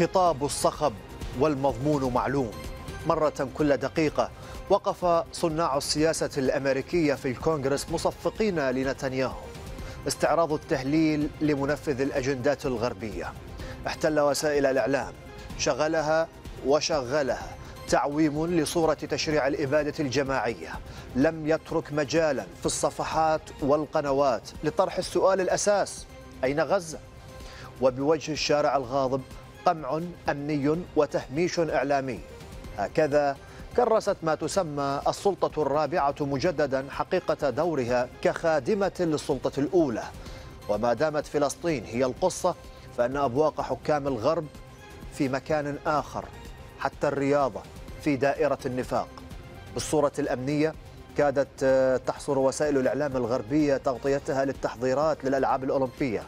خطاب الصخب والمضمون معلوم مرة كل دقيقة وقف صناع السياسة الأمريكية في الكونغرس مصفقين لنتنياهو استعراض التهليل لمنفذ الأجندات الغربية احتل وسائل الإعلام شغلها وشغلها تعويم لصورة تشريع الإبادة الجماعية لم يترك مجالا في الصفحات والقنوات لطرح السؤال الأساس أين غزة؟ وبوجه الشارع الغاضب قمع امني وتهميش اعلامي هكذا كرست ما تسمى السلطه الرابعه مجددا حقيقه دورها كخادمه للسلطه الاولى وما دامت فلسطين هي القصه فان ابواق حكام الغرب في مكان اخر حتى الرياضه في دائره النفاق بالصوره الامنيه كادت تحصر وسائل الاعلام الغربيه تغطيتها للتحضيرات للالعاب الاولمبيه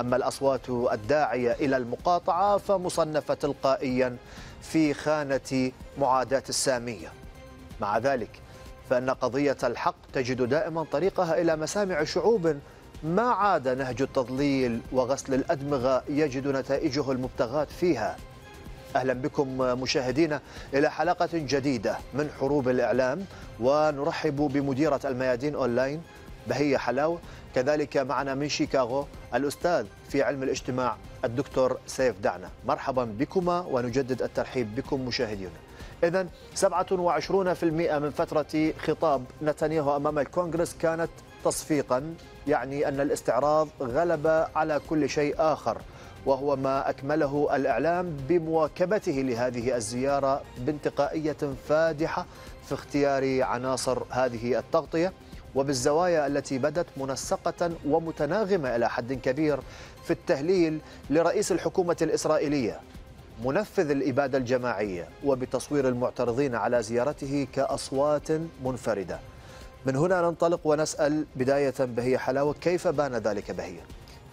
أما الأصوات الداعية إلى المقاطعة فمصنفة تلقائيا في خانة معاداة السامية مع ذلك فإن قضية الحق تجد دائما طريقها إلى مسامع شعوب ما عاد نهج التضليل وغسل الأدمغة يجد نتائجه المبتغات فيها أهلا بكم مشاهدينا إلى حلقة جديدة من حروب الإعلام ونرحب بمديرة الميادين أونلاين بهية حلاوة كذلك معنا من شيكاغو الأستاذ في علم الاجتماع الدكتور سيف دعنا مرحبا بكما ونجدد الترحيب بكم مشاهدينا إذا 27% من فترة خطاب نتنياهو أمام الكونغرس كانت تصفيقا يعني أن الاستعراض غلب على كل شيء آخر وهو ما أكمله الإعلام بمواكبته لهذه الزيارة بانتقائية فادحة في اختيار عناصر هذه التغطية وبالزوايا التي بدت منسقة ومتناغمة إلى حد كبير في التهليل لرئيس الحكومة الإسرائيلية منفذ الإبادة الجماعية وبتصوير المعترضين على زيارته كأصوات منفردة من هنا ننطلق ونسأل بداية بهي حلاوة كيف بان ذلك بهي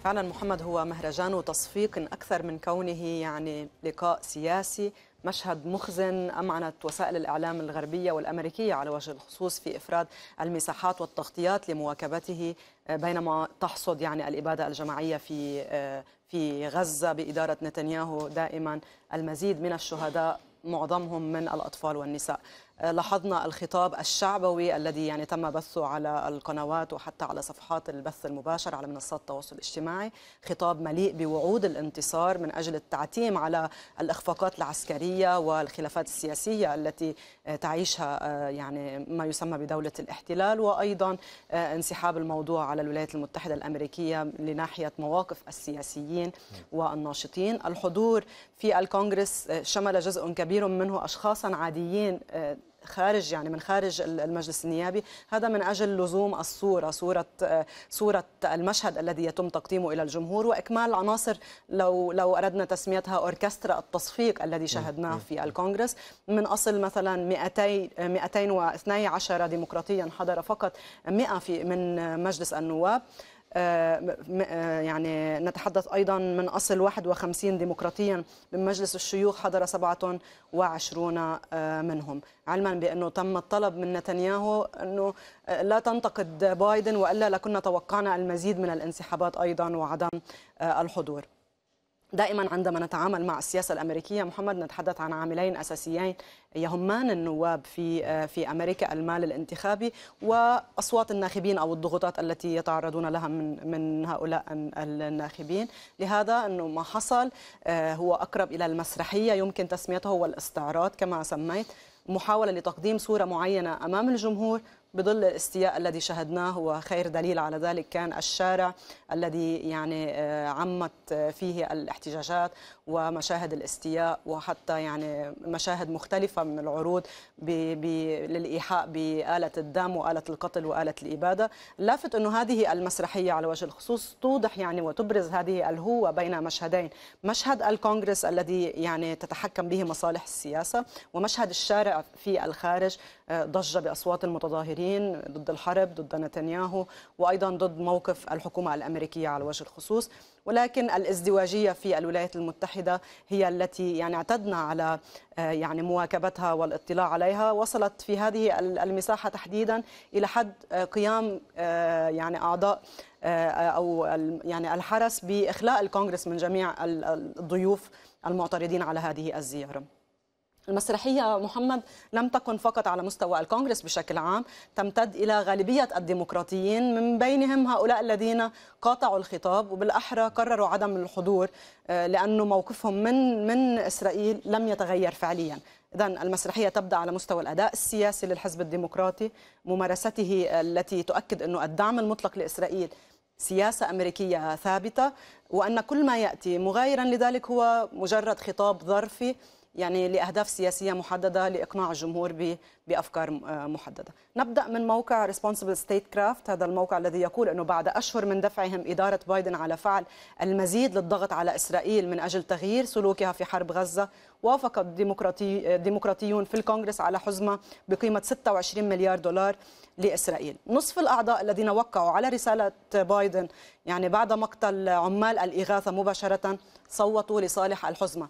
فعلا محمد هو مهرجان تصفيق أكثر من كونه يعني لقاء سياسي مشهد مخزن أمعنت وسائل الإعلام الغربية والأمريكية على وجه الخصوص في إفراد المساحات والتغطيات لمواكبته آه، بينما تحصد يعني الإبادة الجماعية في آه، في غزة بإدارة نتنياهو دائما المزيد من الشهداء معظمهم من الأطفال والنساء لاحظنا الخطاب الشعبوي الذي يعني تم بثه على القنوات وحتى على صفحات البث المباشر على منصات التواصل الاجتماعي خطاب مليء بوعود الانتصار من أجل التعتيم على الإخفاقات العسكرية والخلافات السياسية التي تعيشها آه، يعني ما يسمى بدولة الاحتلال وأيضا آه، انسحاب الموضوع على الولايات المتحدة الأمريكية لناحية مواقف السياسيين والناشطين الحضور في الكونغرس آه، شمل جزء كبير منه أشخاصا عاديين خارج يعني من خارج المجلس النيابي هذا من اجل لزوم الصوره صوره آه، صوره المشهد الذي يتم تقديمه الى الجمهور واكمال عناصر لو لو اردنا تسميتها اوركسترا التصفيق الذي شاهدناه في الكونغرس من اصل مثلا 200 212 ديمقراطيا حضر فقط 100 في من مجلس النواب آه، يعني نتحدث أيضا من أصل 51 ديمقراطيا من مجلس الشيوخ حضر 27 آه، منهم علما بأنه تم الطلب من نتنياهو أنه آه، لا تنتقد بايدن وإلا لكنا توقعنا المزيد من الانسحابات أيضا وعدم الحضور دائما عندما نتعامل مع السياسة الأمريكية محمد نتحدث عن عاملين أساسيين يهمان النواب في آه، في أمريكا المال الانتخابي وأصوات الناخبين أو الضغوطات التي يتعرضون لها من من هؤلاء الناخبين لهذا أنه ما حصل آه، هو أقرب إلى المسرحية يمكن تسميته والاستعراض كما سميت محاولة لتقديم صورة معينة أمام الجمهور بظل الاستياء الذي شهدناه وخير دليل على ذلك كان الشارع الذي يعني آه، عمت آه، فيه الاحتجاجات ومشاهد الاستياء وحتى يعني مشاهد مختلفة من العروض ب ب للإيحاء بآلة الدم وآلة القتل وآلة الإبادة لافت أنه هذه المسرحية على وجه الخصوص توضح يعني وتبرز هذه الهوة بين مشهدين مشهد الكونغرس الذي يعني تتحكم به مصالح السياسة ومشهد الشارع في الخارج آه، ضج بأصوات المتظاهرين الامريكيين ضد الحرب ضد نتنياهو وايضا ضد موقف الحكومه الامريكيه على وجه الخصوص ولكن الازدواجيه في الولايات المتحده هي التي يعني اعتدنا على آه، يعني مواكبتها والاطلاع عليها وصلت في هذه المساحه تحديدا الى حد آه، قيام آه، يعني اعضاء او يعني الحرس باخلاء الكونغرس من جميع الضيوف المعترضين على هذه الزياره المسرحية محمد لم تكن فقط على مستوى الكونغرس بشكل عام تمتد إلى غالبية الديمقراطيين من بينهم هؤلاء الذين قاطعوا الخطاب وبالأحرى قرروا عدم الحضور آه، لأن موقفهم من, من إسرائيل لم يتغير فعليا إذا المسرحية تبدأ على مستوى الأداء السياسي للحزب الديمقراطي ممارسته التي تؤكد أنه الدعم المطلق لإسرائيل سياسة أمريكية ثابتة وأن كل ما يأتي مغايرا لذلك هو مجرد خطاب ظرفي يعني لاهداف سياسيه محدده لاقناع الجمهور بافكار آه، محدده. نبدا من موقع ريسبونسبل ستيت كرافت هذا الموقع الذي يقول انه بعد اشهر من دفعهم اداره بايدن على فعل المزيد للضغط على اسرائيل من اجل تغيير سلوكها في حرب غزه وافق الديمقراطي الديمقراطيون في الكونغرس على حزمه بقيمه 26 مليار دولار لاسرائيل. نصف الاعضاء الذين وقعوا على رساله بايدن يعني بعد مقتل عمال الاغاثه مباشره صوتوا لصالح الحزمه.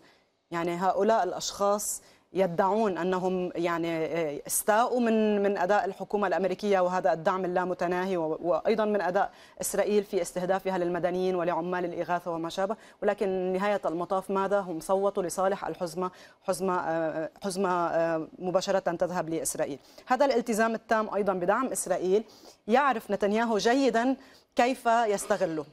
يعني هؤلاء الأشخاص يدعون انهم يعني آه، استاءوا من من اداء الحكومه الامريكيه وهذا الدعم اللامتناهي وايضا من اداء اسرائيل في استهدافها للمدنيين ولعمال الاغاثه وما شابه، ولكن نهايه المطاف ماذا؟ هم صوتوا لصالح الحزمه، حزمه آه، حزمه آه، مباشره تذهب لاسرائيل. هذا الالتزام التام ايضا بدعم اسرائيل يعرف نتنياهو جيدا كيف يستغله.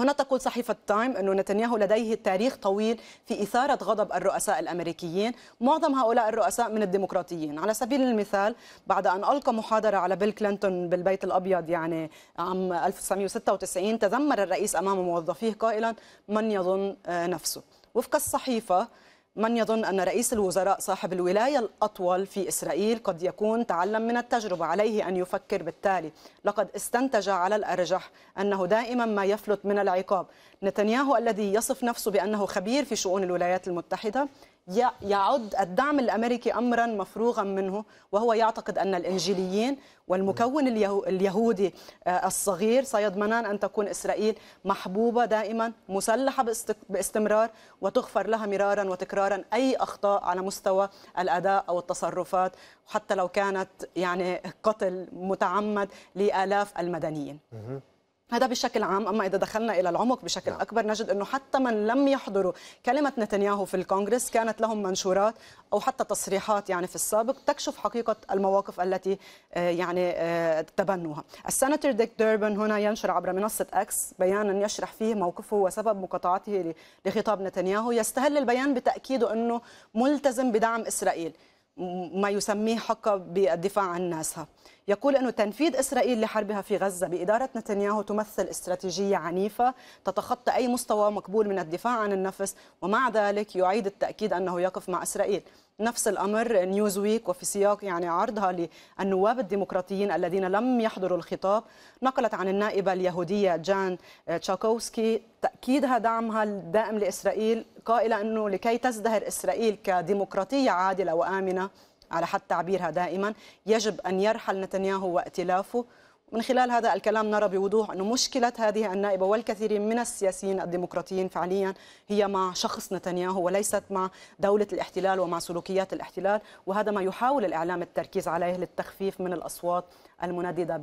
هنا تقول صحيفة تايم أنه نتنياهو لديه تاريخ طويل في إثارة غضب الرؤساء الأمريكيين معظم هؤلاء الرؤساء من الديمقراطيين على سبيل المثال بعد أن ألقى محاضرة على بيل كلينتون بالبيت الأبيض يعني عام 1996 تذمر الرئيس أمام موظفيه قائلا من يظن آه، نفسه وفق الصحيفة من يظن أن رئيس الوزراء صاحب الولاية الأطول في إسرائيل قد يكون تعلم من التجربة عليه أن يفكر بالتالي لقد استنتج على الأرجح أنه دائما ما يفلت من العقاب نتنياهو الذي يصف نفسه بأنه خبير في شؤون الولايات المتحدة يعد الدعم الامريكي امرا مفروغا منه وهو يعتقد ان الانجيليين والمكون اليهودي آه، الصغير سيضمنان ان تكون اسرائيل محبوبه دائما مسلحه باستمرار وتغفر لها مرارا وتكرارا اي اخطاء على مستوى الاداء او التصرفات حتى لو كانت يعني قتل متعمد لالاف المدنيين. هذا بشكل عام اما اذا دخلنا الى العمق بشكل نعم. اكبر نجد انه حتى من لم يحضروا كلمه نتنياهو في الكونغرس كانت لهم منشورات او حتى تصريحات يعني في السابق تكشف حقيقه المواقف التي آه، يعني آه، تبنوها السناتور ديك ديربن هنا ينشر عبر منصه اكس بيانا يشرح فيه موقفه وسبب مقاطعته لخطاب نتنياهو يستهل البيان بتاكيده انه ملتزم بدعم اسرائيل ما يسميه حقا بالدفاع عن ناسها يقول أنه تنفيذ إسرائيل لحربها في غزة بإدارة نتنياهو تمثل استراتيجية عنيفة تتخطى أي مستوى مقبول من الدفاع عن النفس ومع ذلك يعيد التأكيد أنه يقف مع إسرائيل نفس الأمر نيوزويك وفي سياق يعني عرضها للنواب الديمقراطيين الذين لم يحضروا الخطاب نقلت عن النائبة اليهودية جان تشاكوسكي تأكيدها دعمها الدائم لإسرائيل قائلة أنه لكي تزدهر إسرائيل كديمقراطية عادلة وآمنة على حد تعبيرها دائما يجب أن يرحل نتنياهو وائتلافه من خلال هذا الكلام نرى بوضوح أن مشكلة هذه النائبة والكثيرين من السياسيين الديمقراطيين فعليا هي مع شخص نتنياهو وليست مع دولة الاحتلال ومع سلوكيات الاحتلال وهذا ما يحاول الإعلام التركيز عليه للتخفيف من الأصوات المنددة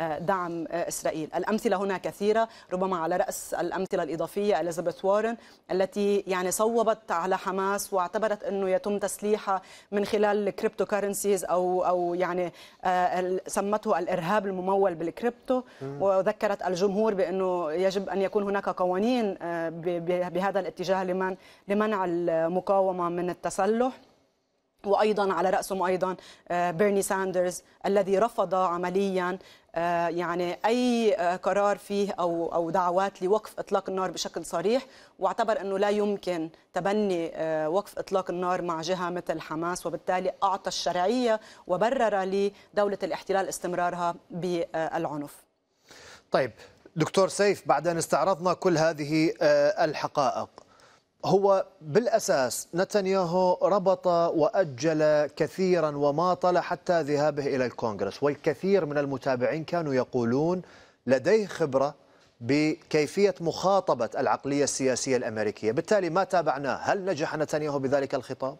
دعم اسرائيل الامثله هنا كثيره ربما على راس الامثله الاضافيه اليزابيث وارن التي يعني صوبت على حماس واعتبرت انه يتم تسليحها من خلال الكريبتو كارنسيز او او يعني آه، سمته الارهاب الممول بالكريبتو وذكرت الجمهور بانه يجب ان يكون هناك قوانين آه، بهذا الاتجاه لمنع المقاومه من التسلح وايضا على راسهم ايضا بيرني آه، ساندرز الذي رفض عمليا آه، يعني اي آه، قرار فيه او او دعوات لوقف اطلاق النار بشكل صريح واعتبر انه لا يمكن تبني آه، وقف اطلاق النار مع جهه مثل حماس وبالتالي اعطى الشرعيه وبرر لدوله الاحتلال استمرارها بالعنف. طيب دكتور سيف بعد ان استعرضنا كل هذه الحقائق هو بالاساس نتنياهو ربط واجل كثيرا وما حتى ذهابه الى الكونغرس والكثير من المتابعين كانوا يقولون لديه خبره بكيفيه مخاطبه العقليه السياسيه الامريكيه، بالتالي ما تابعناه، هل نجح نتنياهو بذلك الخطاب؟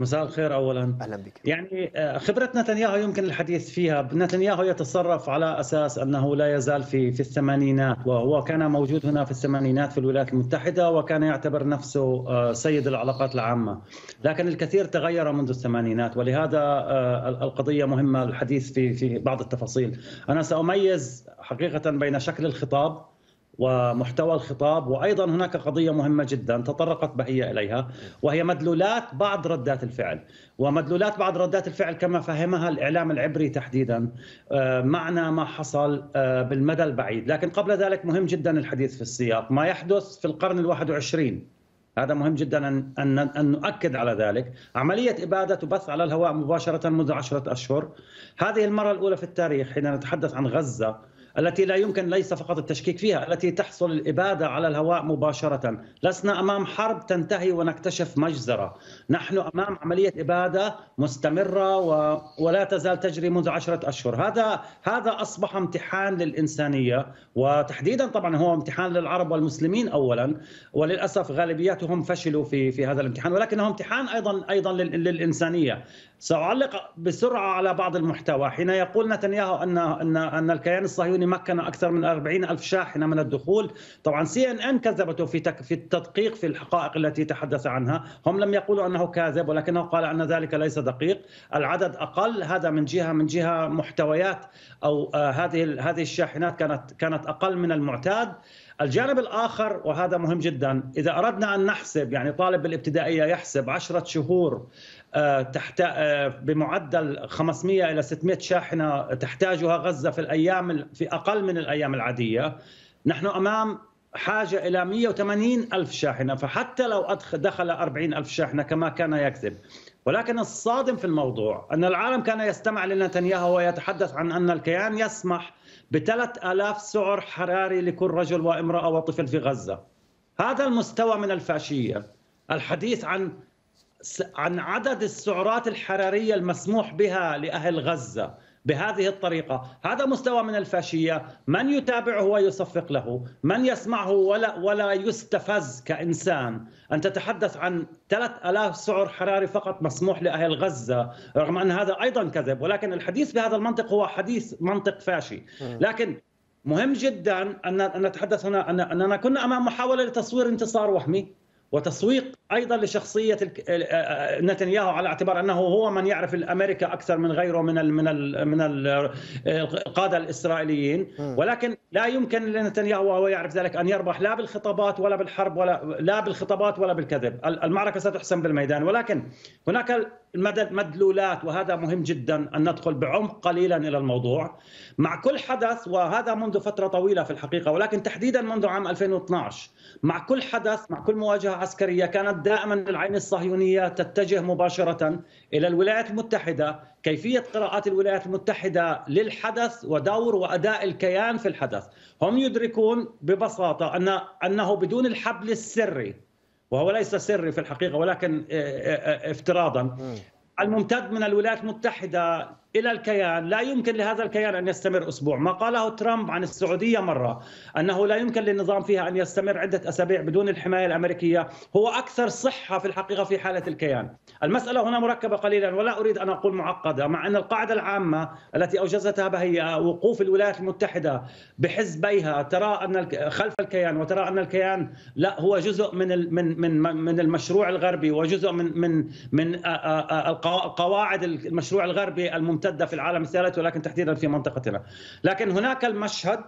مساء الخير اولا اهلا بك يعني آه، خبره نتنياهو يمكن الحديث فيها نتنياهو يتصرف على اساس انه لا يزال في في الثمانينات وهو كان موجود هنا في الثمانينات في الولايات المتحده وكان يعتبر نفسه آه، سيد العلاقات العامه لكن الكثير تغير منذ الثمانينات ولهذا آه، القضيه مهمه الحديث في في بعض التفاصيل انا ساميز حقيقه بين شكل الخطاب ومحتوى الخطاب وايضا هناك قضيه مهمه جدا تطرقت بهيه اليها وهي مدلولات بعض ردات الفعل ومدلولات بعض ردات الفعل كما فهمها الاعلام العبري تحديدا آه، معنى ما حصل آه، بالمدى البعيد لكن قبل ذلك مهم جدا الحديث في السياق ما يحدث في القرن الواحد 21، هذا مهم جدا أن, أن, أن نؤكد على ذلك عملية إبادة وبث على الهواء مباشرة منذ عشرة أشهر هذه المرة الأولى في التاريخ حين نتحدث عن غزة التي لا يمكن ليس فقط التشكيك فيها التي تحصل الإبادة على الهواء مباشرة لسنا أمام حرب تنتهي ونكتشف مجزرة نحن أمام عملية إبادة مستمرة و... ولا تزال تجري منذ عشرة أشهر هذا هذا أصبح امتحان للإنسانية وتحديدا طبعا هو امتحان للعرب والمسلمين أولا وللأسف غالبيتهم فشلوا في في هذا الامتحان ولكنه امتحان أيضا أيضا لل... للإنسانية سأعلق بسرعة على بعض المحتوى حين يقول نتنياهو أن أن أن الكيان الصهيوني الصهيوني مكن أكثر من 40 ألف شاحنة من الدخول طبعا سي ان ان كذبته في في التدقيق في الحقائق التي تحدث عنها هم لم يقولوا أنه كاذب ولكنه قال أن ذلك ليس دقيق العدد أقل هذا من جهة من جهة محتويات أو آه، هذه هذه الشاحنات كانت كانت أقل من المعتاد الجانب الآخر وهذا مهم جدا إذا أردنا أن نحسب يعني طالب بالابتدائية يحسب عشرة شهور آه، تحت آه، بمعدل 500 الى 600 شاحنه تحتاجها غزه في الايام في اقل من الايام العاديه نحن امام حاجه الى 180 الف شاحنه فحتى لو دخل 40 الف شاحنه كما كان يكذب ولكن الصادم في الموضوع أن العالم كان يستمع لنتنياهو ويتحدث عن أن الكيان يسمح ب 3000 سعر حراري لكل رجل وامرأة وطفل في غزة هذا المستوى من الفاشية الحديث عن عن عدد السعرات الحراريه المسموح بها لاهل غزه بهذه الطريقه، هذا مستوى من الفاشيه، من يتابعه ويصفق له، من يسمعه ولا ولا يستفز كانسان، ان تتحدث عن 3000 سعر حراري فقط مسموح لاهل غزه، رغم ان هذا ايضا كذب، ولكن الحديث بهذا المنطق هو حديث منطق فاشي، لكن مهم جدا ان نتحدث هنا اننا كنا امام محاوله لتصوير انتصار وهمي وتسويق ايضا لشخصيه نتنياهو على اعتبار انه هو من يعرف الامريكا اكثر من غيره من من من القاده الاسرائيليين ولكن لا يمكن لنتنياهو وهو يعرف ذلك ان يربح لا بالخطابات ولا بالحرب ولا لا بالخطابات ولا بالكذب المعركه ستحسم بالميدان ولكن هناك مدلولات وهذا مهم جدا ان ندخل بعمق قليلا الى الموضوع مع كل حدث وهذا منذ فتره طويله في الحقيقه ولكن تحديدا منذ عام 2012 مع كل حدث مع كل مواجهه عسكريه كانت دائما العين الصهيونيه تتجه مباشره الى الولايات المتحده، كيفيه قراءات الولايات المتحده للحدث ودور واداء الكيان في الحدث، هم يدركون ببساطه ان انه بدون الحبل السري وهو ليس سري في الحقيقه ولكن آه، آه، آه، افتراضا الممتد من الولايات المتحده الى الكيان، لا يمكن لهذا الكيان ان يستمر اسبوع، ما قاله ترامب عن السعوديه مره انه لا يمكن للنظام فيها ان يستمر عده اسابيع بدون الحمايه الامريكيه، هو اكثر صحه في الحقيقه في حاله الكيان. المساله هنا مركبه قليلا ولا اريد ان اقول معقده، مع ان القاعده العامه التي اوجزتها بهي وقوف الولايات المتحده بحزبيها ترى ان خلف الكيان وترى ان الكيان لا هو جزء من من من من المشروع الغربي وجزء من من من القواعد المشروع الغربي الممتاز ممتده في العالم الثالث ولكن تحديدا في منطقتنا لكن هناك المشهد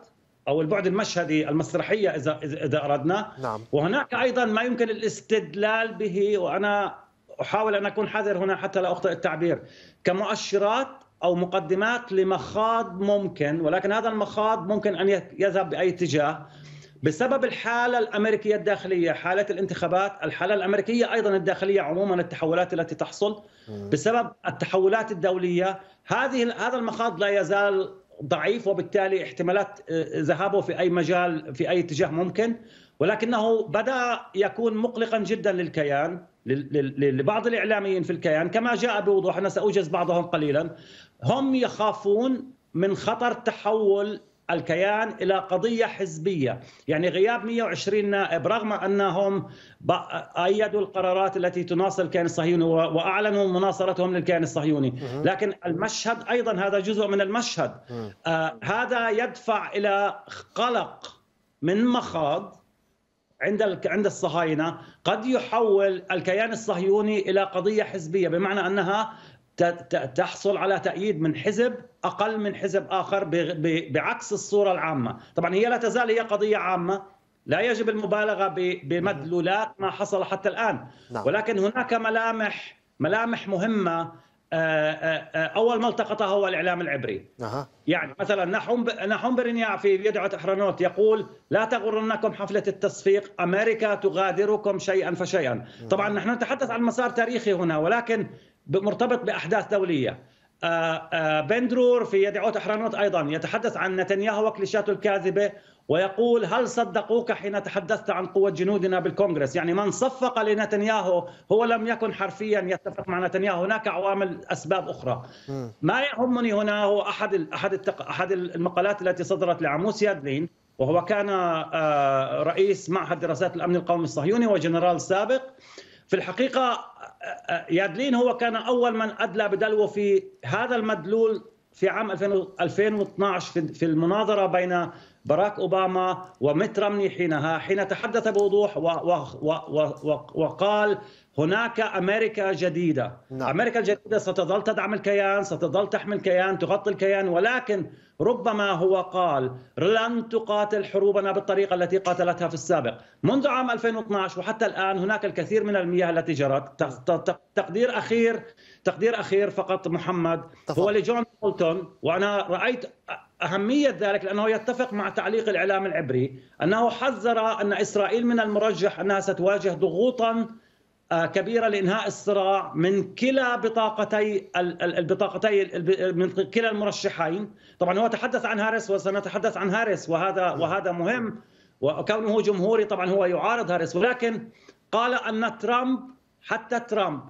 او البعد المشهدي المسرحيه اذا اذا اردنا نعم. وهناك ايضا ما يمكن الاستدلال به وانا احاول ان اكون حذر هنا حتى لا اخطئ التعبير كمؤشرات او مقدمات لمخاض ممكن ولكن هذا المخاض ممكن ان يذهب باي اتجاه بسبب الحالة الأمريكية الداخلية حالة الانتخابات الحالة الأمريكية أيضا الداخلية عموما التحولات التي تحصل بسبب التحولات الدولية هذه هذا المخاض لا يزال ضعيف وبالتالي احتمالات آه، ذهابه في أي مجال في أي اتجاه ممكن ولكنه بدأ يكون مقلقا جدا للكيان لبعض الإعلاميين في الكيان كما جاء بوضوح أنا سأوجز بعضهم قليلا هم يخافون من خطر تحول الكيان إلى قضية حزبية يعني غياب 120 نائب رغم أنهم أيدوا القرارات التي تناصر الكيان الصهيوني وأعلنوا مناصرتهم للكيان الصهيوني لكن المشهد أيضا هذا جزء من المشهد آه هذا يدفع إلى قلق من مخاض عند عند الصهاينه قد يحول الكيان الصهيوني الى قضيه حزبيه بمعنى انها تحصل على تأييد من حزب أقل من حزب آخر بعكس الصورة العامة طبعا هي لا تزال هي قضية عامة لا يجب المبالغة بمدلولات ما حصل حتى الآن نعم. ولكن هناك ملامح ملامح مهمة آه، آه، آه، اول ما التقطها هو الاعلام العبري يعني مثلا نحوم نحوم برنياع في يدعو أحرانوت يقول لا تغرنكم حفله التصفيق امريكا تغادركم شيئا فشيئا نعم. طبعا نحن نتحدث عن مسار تاريخي هنا ولكن مرتبط باحداث دوليه آه، آه، بندرور في يدعوت أحرانوت أيضا يتحدث عن نتنياهو وكليشاته الكاذبة ويقول هل صدقوك حين تحدثت عن قوة جنودنا بالكونغرس يعني من صفق لنتنياهو هو لم يكن حرفيا يتفق مع نتنياهو هناك عوامل أسباب أخرى ما يهمني هنا هو أحد أحد أحد المقالات التي صدرت لعموس يادلين وهو كان آه، رئيس معهد دراسات الأمن القومي الصهيوني وجنرال سابق في الحقيقة يادلين هو كان اول من ادلى بدلوه في هذا المدلول في عام 2012 في المناظره بين باراك اوباما وميت رامني حينها حين تحدث بوضوح وقال هناك امريكا جديده نعم. امريكا الجديده ستظل تدعم الكيان ستظل تحمي الكيان تغطي الكيان ولكن ربما هو قال لن تقاتل حروبنا بالطريقه التي قاتلتها في السابق منذ عام 2012 وحتى الان هناك الكثير من المياه التي جرت تقدير اخير تقدير اخير فقط محمد طفع. هو لجون بولتون وانا رايت أهمية ذلك لأنه يتفق مع تعليق الإعلام العبري أنه حذر أن إسرائيل من المرجح أنها ستواجه ضغوطا آه، كبيرة لإنهاء الصراع من كلا بطاقتي البطاقتي من كلا المرشحين طبعا هو تحدث عن هاريس وسنتحدث عن هاريس وهذا وهذا مهم وكونه جمهوري طبعا هو يعارض هاريس ولكن قال أن ترامب حتى ترامب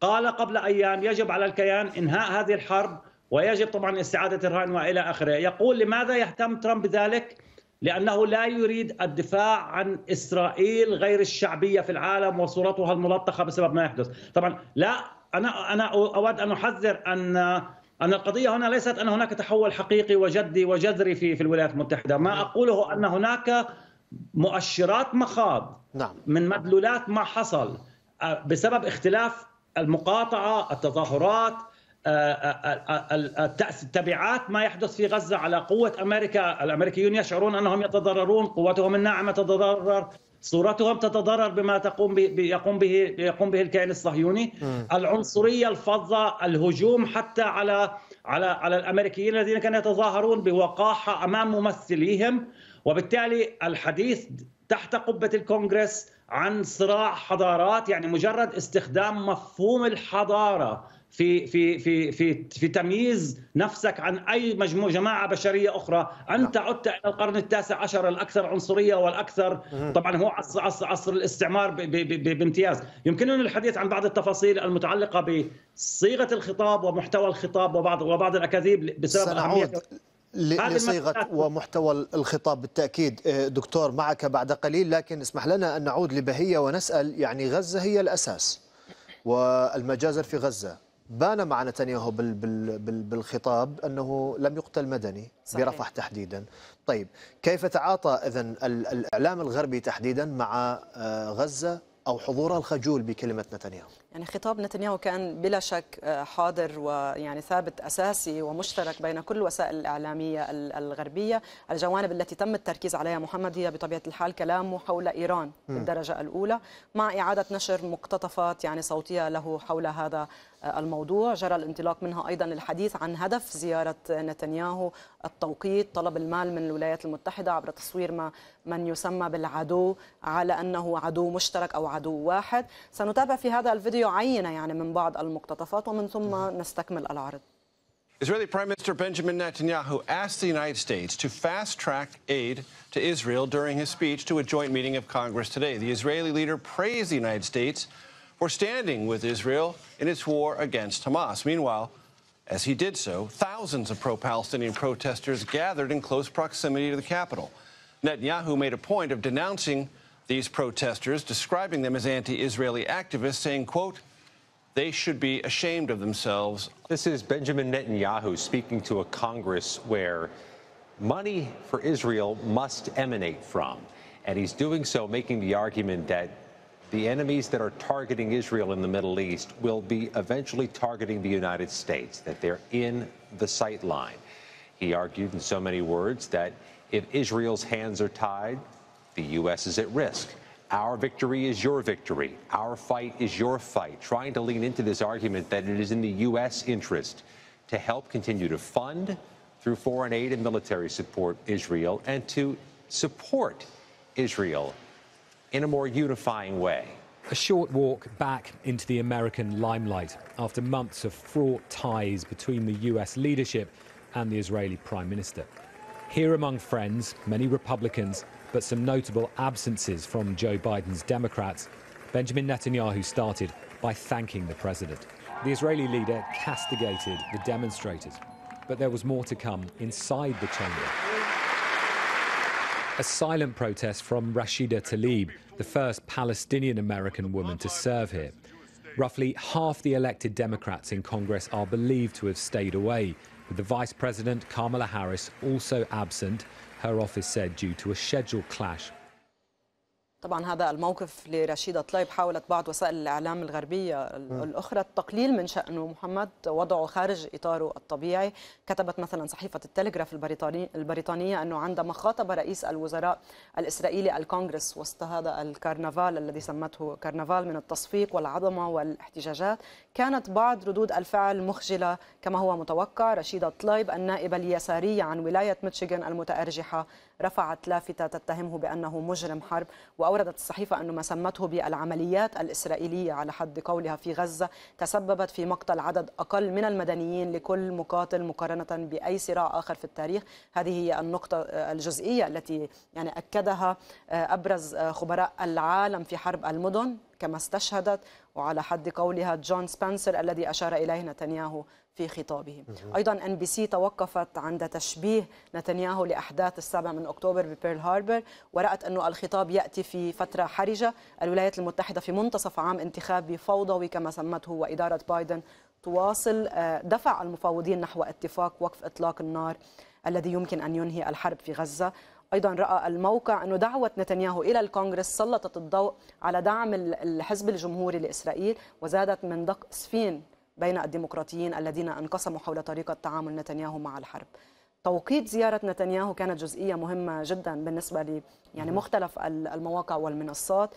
قال قبل أيام يجب على الكيان إنهاء هذه الحرب ويجب طبعا استعاده ارهان والى اخره، يقول لماذا يهتم ترامب بذلك؟ لانه لا يريد الدفاع عن اسرائيل غير الشعبيه في العالم وصورتها الملطخه بسبب ما يحدث، طبعا لا انا انا اود ان احذر ان ان القضيه هنا ليست ان هناك تحول حقيقي وجدي وجذري في في الولايات المتحده، ما نعم. اقوله ان هناك مؤشرات مخاض نعم. من مدلولات ما حصل آه، بسبب اختلاف المقاطعه، التظاهرات، التبعات ما يحدث في غزة على قوة أمريكا الأمريكيون يشعرون أنهم يتضررون قوتهم الناعمة تتضرر صورتهم تتضرر بما تقوم يقوم به يقوم به الكيان الصهيوني العنصريه الفظه الهجوم حتى على على على الامريكيين الذين كانوا يتظاهرون بوقاحه امام ممثليهم وبالتالي الحديث تحت قبه الكونغرس عن صراع حضارات يعني مجرد استخدام مفهوم الحضاره في في في في في تمييز نفسك عن اي مجموعه جماعه بشريه اخرى، انت نعم. عدت الى القرن التاسع عشر الاكثر عنصريه والاكثر طبعا هو عصر عصر, عصر الاستعمار بامتياز، يمكننا الحديث عن بعض التفاصيل المتعلقه بصيغه الخطاب ومحتوى الخطاب وبعض وبعض الاكاذيب بسبب اهميه لصيغه ومحتوى الخطاب بالتاكيد آه، دكتور معك بعد قليل لكن اسمح لنا ان نعود لبهيه ونسال يعني غزه هي الاساس والمجازر في غزه بان مع نتنياهو بالخطاب انه لم يقتل مدني صحيح. برفح تحديدا طيب كيف تعاطى اذا الاعلام الغربي تحديدا مع آه، غزه او حضورها الخجول بكلمه نتنياهو يعني خطاب نتنياهو كان بلا شك آه، حاضر ويعني ثابت اساسي ومشترك بين كل الوسائل الاعلاميه الغربيه، الجوانب التي تم التركيز عليها محمد هي بطبيعه الحال كلامه حول ايران بالدرجه الاولى، مع اعاده نشر مقتطفات يعني صوتيه له حول هذا آه، الموضوع جرى الانطلاق منها أيضا للحديث عن هدف زيارة نتنياهو التوقيت طلب المال من الولايات المتحدة عبر تصوير ما من يسمى بالعدو على أنه عدو مشترك أو عدو واحد سنتابع في هذا الفيديو يعني من بعض المقتطفات ومن ثم نستكمل العرض Israeli Prime Minister Benjamin Netanyahu asked the United States to fast track aid to Israel during his speech to a joint meeting of Congress today. The Israeli leader praised the United States for standing with Israel in its war against Hamas. Meanwhile, as he did so, thousands of pro Palestinian protesters gathered in close proximity to the capital. Netanyahu made a point of denouncing these protesters, describing them as anti-Israeli activists, saying, quote, they should be ashamed of themselves. This is Benjamin Netanyahu speaking to a Congress where money for Israel must emanate from. And he's doing so, making the argument that the enemies that are targeting Israel in the Middle East will be eventually targeting the United States, that they're in the sight line. He argued in so many words that if Israel's hands are tied, the U.S. is at risk. Our victory is your victory. Our fight is your fight. Trying to lean into this argument that it is in the U.S. interest to help continue to fund through foreign aid and military support Israel and to support Israel in a more unifying way. A short walk back into the American limelight after months of fraught ties between the US leadership and the Israeli Prime Minister. Here among friends, many Republicans but some notable absences from Joe Biden's Democrats. Benjamin Netanyahu started by thanking the president. The Israeli leader castigated the demonstrators, but there was more to come inside the chamber. A silent protest from Rashida Tlaib, the first Palestinian American woman to serve here. Roughly half the elected Democrats in Congress are believed to have stayed away, with the Vice President Kamala Harris also absent her office said due to a scheduled clash طبعا هذا الموقف لرشيدة طليب حاولت بعض وسائل الإعلام الغربية الأخرى التقليل من شأنه محمد وضعه خارج إطاره الطبيعي كتبت مثلا صحيفة التلغراف البريطاني البريطانية أنه عندما خاطب رئيس الوزراء الإسرائيلي الكونغرس وسط هذا الكرنفال الذي سمته كرنفال من التصفيق والعظمة والاحتجاجات كانت بعض ردود الفعل مخجلة كما هو متوقع رشيدة طليب النائبة اليسارية عن ولاية ميشيغان المتأرجحة رفعت لافتة تتهمه بأنه مجرم حرب وأوردت الصحيفة أن ما سمته بالعمليات الإسرائيلية على حد قولها في غزة تسببت في مقتل عدد أقل من المدنيين لكل مقاتل مقارنة بأي صراع آخر في التاريخ هذه هي النقطة آه، الجزئية التي يعني أكدها آه، أبرز آه، خبراء العالم في حرب المدن كما استشهدت وعلى حد قولها جون سبنسر الذي أشار إليه نتنياهو في خطابه أيضا أن بي سي توقفت عند تشبيه نتنياهو لأحداث السابع من أكتوبر ببيرل هاربر ورأت أن الخطاب يأتي في فترة حرجة الولايات المتحدة في منتصف عام انتخابي فوضوي كما سمته وإدارة بايدن تواصل آه، دفع المفاوضين نحو اتفاق وقف إطلاق النار الذي يمكن أن ينهي الحرب في غزة أيضا رأى الموقع أنه دعوة نتنياهو إلى الكونغرس سلطت الضوء على دعم الحزب الجمهوري لإسرائيل وزادت من دق سفين بين الديمقراطيين الذين انقسموا حول طريقة تعامل نتنياهو مع الحرب توقيت زيارة نتنياهو كانت جزئية مهمة جدا بالنسبة ل يعني مختلف المواقع والمنصات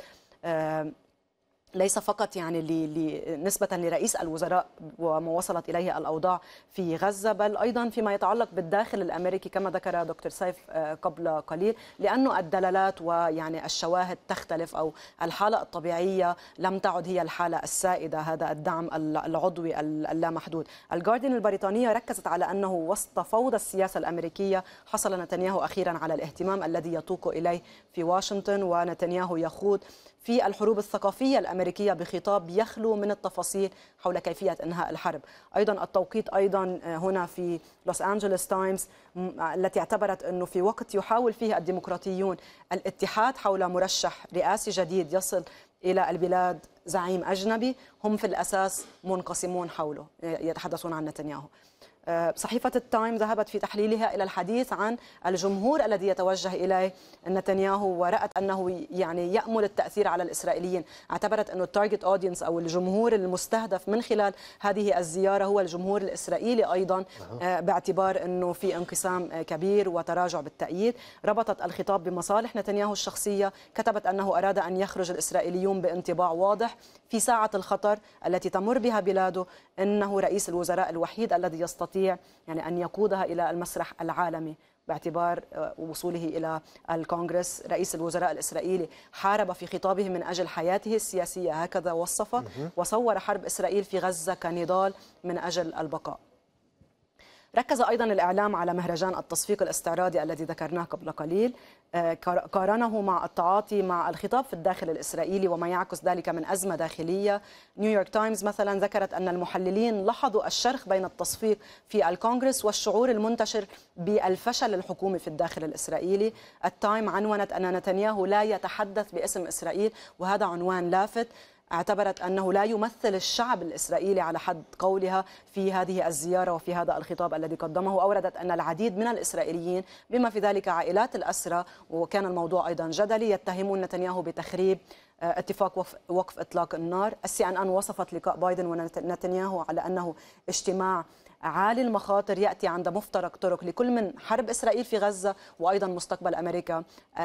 ليس فقط يعني ل... ل... نسبة لرئيس الوزراء وما وصلت إليه الأوضاع في غزة بل أيضا فيما يتعلق بالداخل الأمريكي كما ذكر دكتور سيف آه، قبل قليل لأنه الدلالات ويعني الشواهد تختلف أو الحالة الطبيعية لم تعد هي الحالة السائدة هذا الدعم العضوي اللامحدود الجارديان البريطانية ركزت على أنه وسط فوضى السياسة الأمريكية حصل نتنياهو أخيرا على الاهتمام الذي يتوق إليه في واشنطن ونتنياهو يخوض في الحروب الثقافية الأمريكية بخطاب يخلو من التفاصيل حول كيفية إنهاء الحرب أيضا التوقيت أيضا هنا في لوس أنجلوس تايمز التي اعتبرت أنه في وقت يحاول فيه الديمقراطيون الاتحاد حول مرشح رئاسي جديد يصل إلى البلاد زعيم أجنبي هم في الأساس منقسمون حوله يتحدثون عن نتنياهو صحيفة التايم ذهبت في تحليلها إلى الحديث عن الجمهور الذي يتوجه إليه نتنياهو ورأت أنه يعني يأمل التأثير على الإسرائيليين اعتبرت أنه التارجت أودينس أو الجمهور المستهدف من خلال هذه الزيارة هو الجمهور الإسرائيلي أيضا نعم. آه، باعتبار أنه في انقسام آه، كبير وتراجع بالتأييد ربطت الخطاب بمصالح نتنياهو الشخصية كتبت أنه أراد أن يخرج الإسرائيليون بانطباع واضح في ساعة الخطر التي تمر بها بلاده إنه رئيس الوزراء الوحيد الذي يستطيع يعني أن يقودها إلى المسرح العالمي باعتبار آه، وصوله الى الكونغرس رئيس الوزراء الاسرائيلي حارب في خطابه من اجل حياته السياسيه هكذا وصفه وصور حرب اسرائيل في غزه كنضال من اجل البقاء ركز أيضا الإعلام على مهرجان التصفيق الاستعراضي الذي ذكرناه قبل قليل آه، قارنه مع التعاطي مع الخطاب في الداخل الإسرائيلي وما يعكس ذلك من أزمة داخلية نيويورك تايمز مثلا ذكرت أن المحللين لاحظوا الشرخ بين التصفيق في الكونغرس والشعور المنتشر بالفشل الحكومي في الداخل الإسرائيلي التايم عنونت أن نتنياهو لا يتحدث باسم إسرائيل وهذا عنوان لافت اعتبرت أنه لا يمثل الشعب الإسرائيلي على حد قولها في هذه الزيارة وفي هذا الخطاب الذي قدمه أوردت أن العديد من الإسرائيليين بما في ذلك عائلات الأسرة وكان الموضوع أيضا جدلي يتهمون نتنياهو بتخريب آه، اتفاق وقف اطلاق النار، السي ان ان وصفت لقاء بايدن ونتنياهو على انه اجتماع عالي المخاطر ياتي عند مفترق طرق لكل من حرب اسرائيل في غزه وايضا مستقبل امريكا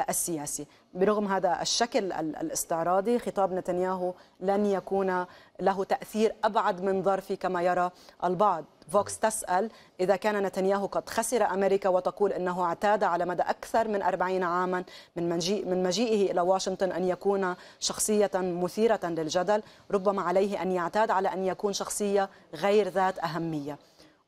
السياسي برغم هذا الشكل الاستعراضي خطاب نتنياهو لن يكون له تاثير ابعد من ظرفي كما يرى البعض فوكس تسأل إذا كان نتنياهو قد خسر أمريكا وتقول أنه اعتاد على مدى أكثر من أربعين عاما من, مجيء من مجيئه إلى واشنطن أن يكون شخصية مثيرة للجدل ربما عليه أن يعتاد على أن يكون شخصية غير ذات أهمية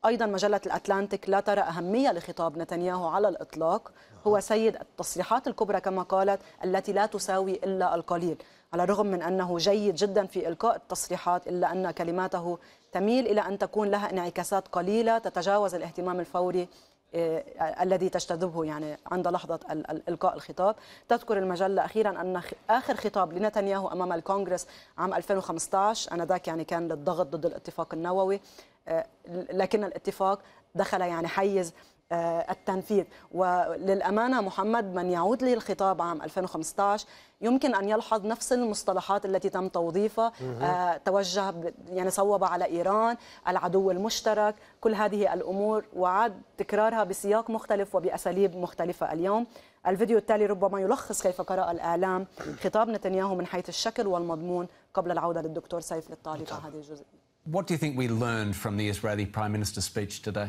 أيضا مجلة الأتلانتيك لا ترى أهمية لخطاب نتنياهو على الإطلاق هو سيد التصريحات الكبرى كما قالت التي لا تساوي إلا القليل على الرغم من أنه جيد جدا في إلقاء التصريحات إلا أن كلماته تميل إلى أن تكون لها انعكاسات قليلة تتجاوز الاهتمام الفوري آه، الذي تجتذبه يعني عند لحظة إلقاء الخطاب تذكر المجلة أخيرا أن آخر خطاب لنتنياهو أمام الكونغرس عام 2015 أنذاك يعني كان للضغط ضد الاتفاق النووي آه، لكن الاتفاق دخل يعني حيز آه، التنفيذ وللأمانة محمد من يعود لي الخطاب عام 2015 يمكن أن يلحظ نفس المصطلحات التي تم توظيفها آه توجه يعني صوب على إيران العدو المشترك كل هذه الأمور وعاد تكرارها بسياق مختلف وبأساليب مختلفة اليوم الفيديو التالي ربما يلخص كيف قرأ الإعلام خطاب نتنياهو من حيث الشكل والمضمون قبل العودة للدكتور سيف على طيب. هذه الجزئية What do you think we learned from the Israeli Prime Minister's speech today?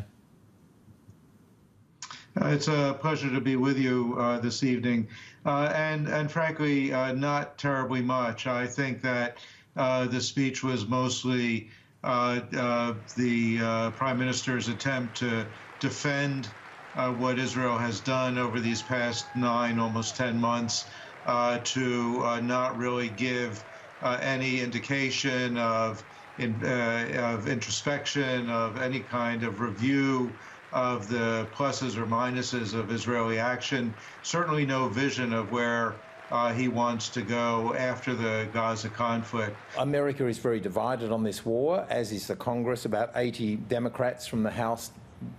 Uh, it's a pleasure to be with you uh, this evening, uh, and and frankly, uh, not terribly much. I think that uh, the speech was mostly the prime minister's attempt to defend what Israel has done over these past nine, almost ten months, to not really give any indication of in, of introspection, of any kind of review of the pluses or minuses of Israeli action. Certainly no vision of where uh, he wants to go after the Gaza conflict. America is very divided on this war, as is the Congress. About 80 Democrats from the House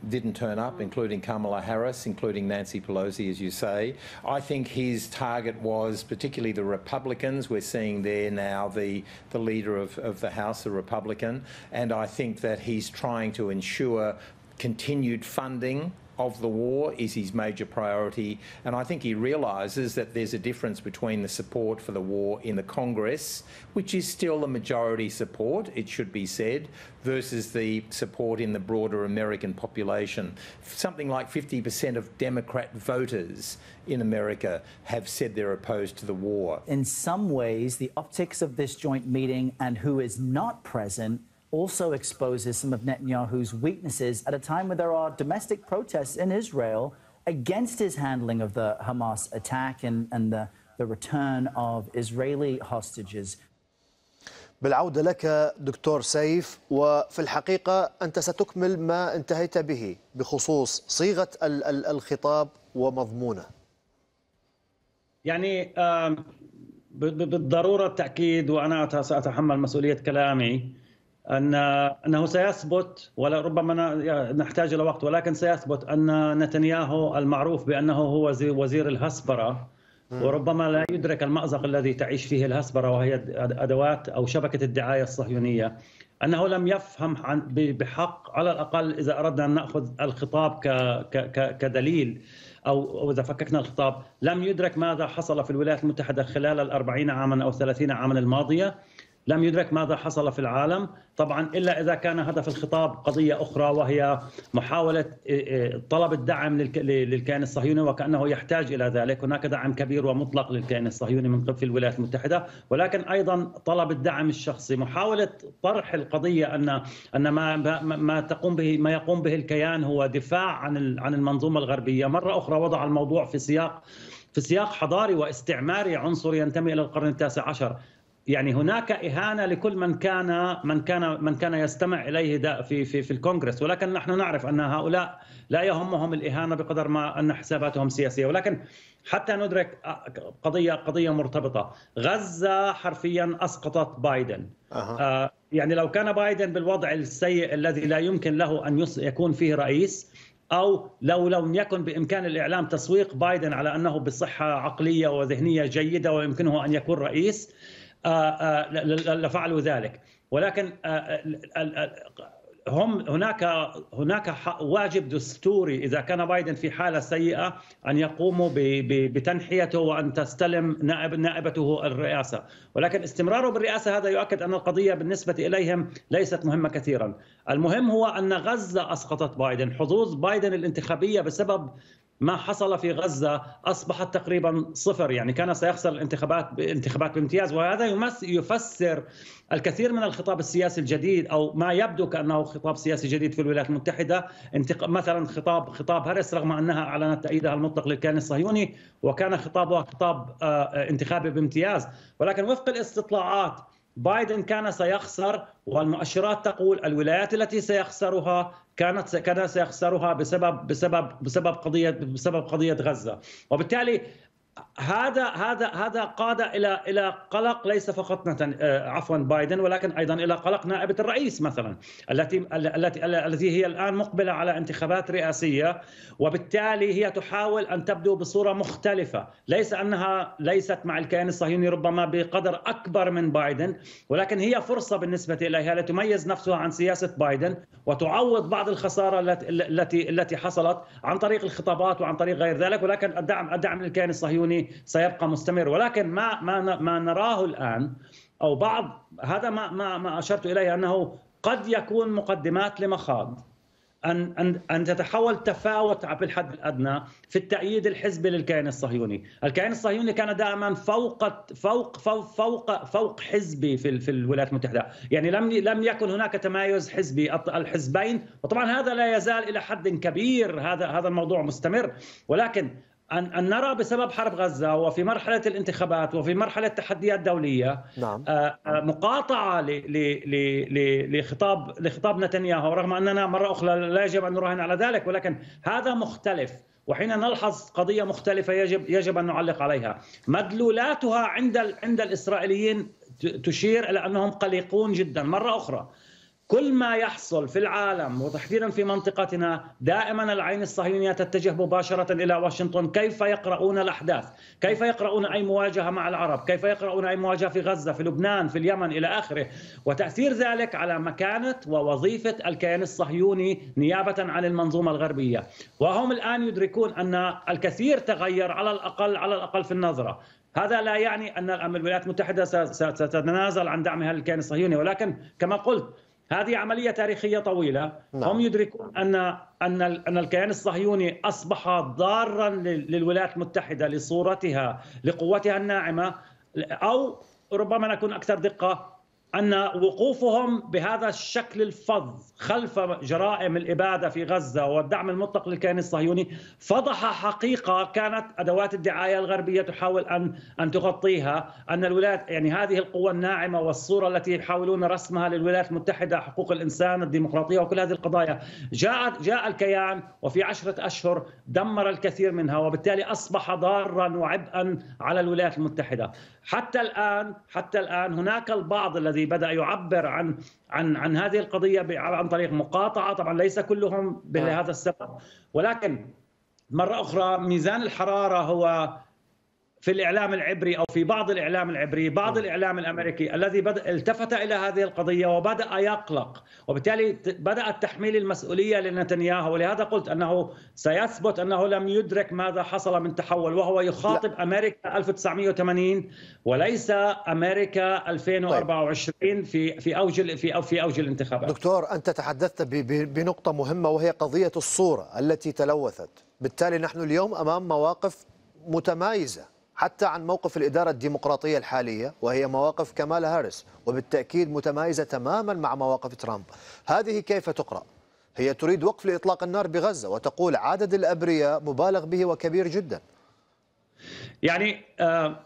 didn't turn up, including Kamala Harris, including Nancy Pelosi, as you say. I think his target was particularly the Republicans. We're seeing there now the, the leader of, of the House, a Republican, and I think that he's trying to ensure continued funding of the war is his major priority. And I think he realises that there's a difference between the support for the war in the Congress, which is still a majority support, it should be said, versus the support in the broader American population. Something like 50% of Democrat voters in America have said they're opposed to the war. In some ways, the optics of this joint meeting and who is not present also exposes some of Netanyahu's weaknesses at a time when there are domestic protests in Israel against his handling of the Hamas attack and, and the, the return of Israeli hostages. بالعودة لك دكتور سيف وفي الحقيقة أنت ستكمل ما انتهيت به بخصوص صيغة الخطاب ومضمونه يعني بالضرورة التأكيد وأنا سأتحمل مسؤولية كلامي ان انه سيثبت ولربما نحتاج الى وقت ولكن سيثبت ان نتنياهو المعروف بانه هو وزير الهسبره وربما لا يدرك المأزق الذي تعيش فيه الهسبرة وهي أدوات أو شبكة الدعاية الصهيونية أنه لم يفهم بحق على الأقل إذا أردنا أن نأخذ الخطاب كدليل أو إذا فككنا الخطاب لم يدرك ماذا حصل في الولايات المتحدة خلال الأربعين عاما أو 30 عاما الماضية لم يدرك ماذا حصل في العالم طبعا إلا إذا كان هدف الخطاب قضية أخرى وهي محاولة طلب الدعم للكيان الصهيوني وكأنه يحتاج إلى ذلك هناك دعم كبير ومطلق للكيان الصهيوني من قبل الولايات المتحدة ولكن أيضا طلب الدعم الشخصي محاولة طرح القضية أن أن ما ما تقوم به ما يقوم به الكيان هو دفاع عن عن المنظومة الغربية مرة أخرى وضع الموضوع في سياق في سياق حضاري واستعماري عنصري ينتمي الى القرن التاسع عشر، يعني هناك اهانه لكل من كان من كان من كان يستمع اليه في في في الكونغرس ولكن نحن نعرف ان هؤلاء لا يهمهم الاهانه بقدر ما ان حساباتهم سياسيه ولكن حتى ندرك قضيه قضيه مرتبطه غزه حرفيا اسقطت بايدن أه. يعني لو كان بايدن بالوضع السيء الذي لا يمكن له ان يكون فيه رئيس او لو لم يكن بامكان الاعلام تسويق بايدن على انه بصحه عقليه وذهنيه جيده ويمكنه ان يكون رئيس آه، آه، لفعلوا ذلك ولكن آه، هم هناك هناك واجب دستوري اذا كان بايدن في حاله سيئه ان يقوموا بتنحيته وان تستلم نائب نائبته الرئاسه، ولكن استمراره بالرئاسه هذا يؤكد ان القضيه بالنسبه اليهم ليست مهمه كثيرا، المهم هو ان غزه اسقطت بايدن، حظوظ بايدن الانتخابيه بسبب ما حصل في غزة أصبحت تقريبا صفر يعني كان سيخسر الانتخابات انتخابات بامتياز وهذا يفسر الكثير من الخطاب السياسي الجديد أو ما يبدو كأنه خطاب سياسي جديد في الولايات المتحدة مثلا خطاب خطاب هاريس رغم أنها أعلنت تأييدها المطلق للكيان الصهيوني وكان خطابها خطاب آه، انتخابي بامتياز ولكن وفق الاستطلاعات بايدن كان سيخسر والمؤشرات تقول الولايات التي سيخسرها كانت كان سيخسرها بسبب بسبب بسبب قضيه بسبب قضيه غزه وبالتالي هذا هذا هذا قاد الى الى قلق ليس فقط آه، عفوا بايدن ولكن ايضا الى قلق نائبه الرئيس مثلا التي التي التي هي الان مقبله على انتخابات رئاسيه وبالتالي هي تحاول ان تبدو بصوره مختلفه، ليس انها ليست مع الكيان الصهيوني ربما بقدر اكبر من بايدن ولكن هي فرصه بالنسبه اليها لتميز نفسها عن سياسه بايدن وتعوض بعض الخساره التي التي حصلت عن طريق الخطابات وعن طريق غير ذلك ولكن الدعم الدعم للكيان الصهيوني الصهيوني سيبقى مستمر ولكن ما ما ما نراه الان او بعض هذا ما ما ما اشرت اليه انه قد يكون مقدمات لمخاض ان ان ان تتحول تفاوت بالحد الادنى في التأييد الحزبي للكيان الصهيوني، الكيان الصهيوني كان دائما فوق فوق فوق, فوق حزبي في في الولايات المتحده، يعني لم لم يكن هناك تمايز حزبي الحزبين، وطبعا هذا لا يزال الى حد كبير هذا هذا الموضوع مستمر، ولكن أن نرى بسبب حرب غزة وفي مرحلة الانتخابات وفي مرحلة تحديات دولية نعم. آه، آه، مقاطعة لخطاب لخطاب نتنياهو رغم أننا مرة أخرى لا يجب أن نراهن على ذلك ولكن هذا مختلف وحين نلحظ قضية مختلفة يجب يجب أن نعلق عليها مدلولاتها عند عند الإسرائيليين تشير إلى أنهم قلقون جدا مرة أخرى كل ما يحصل في العالم وتحديدا في منطقتنا دائما العين الصهيونيه تتجه مباشره الى واشنطن، كيف يقرؤون الاحداث؟ كيف يقرؤون اي مواجهه مع العرب؟ كيف يقرؤون اي مواجهه في غزه، في لبنان، في اليمن الى اخره، وتاثير ذلك على مكانه ووظيفه الكيان الصهيوني نيابه عن المنظومه الغربيه، وهم الان يدركون ان الكثير تغير على الاقل على الاقل في النظره، هذا لا يعني ان الولايات المتحده ستتنازل عن دعمها للكيان الصهيوني ولكن كما قلت هذه عملية تاريخية طويلة نعم. هم يدركون أن أن أن الكيان الصهيوني أصبح ضارا للولايات المتحدة لصورتها لقوتها الناعمة أو ربما نكون أكثر دقة ان وقوفهم بهذا الشكل الفظ خلف جرائم الاباده في غزه والدعم المطلق للكيان الصهيوني فضح حقيقه كانت ادوات الدعايه الغربيه تحاول ان ان تغطيها ان الولايات يعني هذه القوى الناعمه والصوره التي يحاولون رسمها للولايات المتحده حقوق الانسان الديمقراطيه وكل هذه القضايا جاء جاء الكيان وفي عشره اشهر دمر الكثير منها وبالتالي اصبح ضارا وعبئا على الولايات المتحده حتى الان حتى الان هناك البعض الذي بدا يعبر عن عن عن هذه القضيه عن طريق مقاطعه طبعا ليس كلهم بهذا السبب ولكن مره اخرى ميزان الحراره هو في الاعلام العبري او في بعض الاعلام العبري، بعض نعم. الاعلام الامريكي الذي بد... التفت الى هذه القضيه وبدا يقلق، وبالتالي بدات تحميل المسؤوليه لنتنياهو، ولهذا قلت انه سيثبت انه لم يدرك ماذا حصل من تحول وهو يخاطب لا. امريكا 1980 وليس امريكا 2024 طيب. في في اوج في أو في اوج الانتخابات. دكتور انت تحدثت بنقطه مهمه وهي قضيه الصوره التي تلوثت، بالتالي نحن اليوم امام مواقف متمايزه حتى عن موقف الإدارة الديمقراطية الحالية وهي مواقف كمالا هاريس وبالتأكيد متمايزة تماما مع مواقف ترامب هذه كيف تقرأ؟ هي تريد وقف لإطلاق النار بغزة وتقول عدد الأبرياء مبالغ به وكبير جدا يعني آه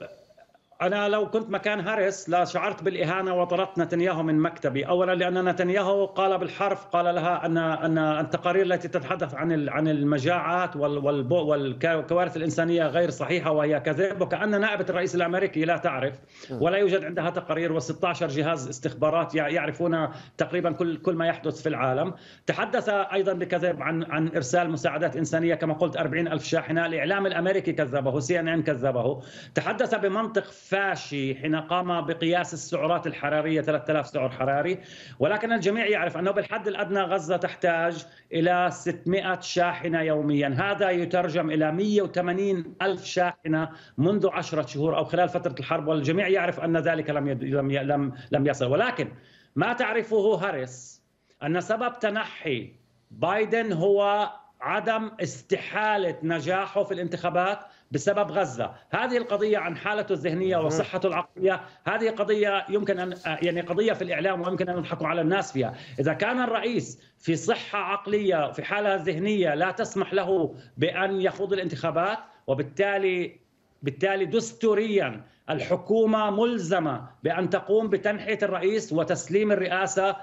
انا لو كنت مكان هاريس لشعرت بالاهانه وطردت نتنياهو من مكتبي، اولا لان نتنياهو قال بالحرف قال لها ان ان التقارير التي تتحدث عن عن المجاعات والكوارث الانسانيه غير صحيحه وهي كذب وكان نائبه الرئيس الامريكي لا تعرف ولا يوجد عندها تقارير و16 جهاز استخبارات يعرفون تقريبا كل كل ما يحدث في العالم، تحدث ايضا بكذب عن عن ارسال مساعدات انسانيه كما قلت 40 الف شاحنه، الاعلام الامريكي كذبه، سي ان ان كذبه، تحدث بمنطق فاشي حين قام بقياس السعرات الحرارية 3000 سعر حراري ولكن الجميع يعرف أنه بالحد الأدنى غزة تحتاج إلى 600 شاحنة يوميا هذا يترجم إلى 180 ألف شاحنة منذ 10 شهور أو خلال فترة الحرب والجميع يعرف أن ذلك لم, يد... لم, ي... لم... لم يصل ولكن ما تعرفه هاريس أن سبب تنحي بايدن هو عدم استحالة نجاحه في الانتخابات بسبب غزة هذه القضية عن حالته الذهنية وصحته العقلية هذه قضية يمكن أن يعني قضية في الإعلام ويمكن أن نضحكوا على الناس فيها إذا كان الرئيس في صحة عقلية في حالة ذهنية لا تسمح له بأن يخوض الانتخابات وبالتالي بالتالي دستوريا الحكومة ملزمة بأن تقوم بتنحية الرئيس وتسليم الرئاسة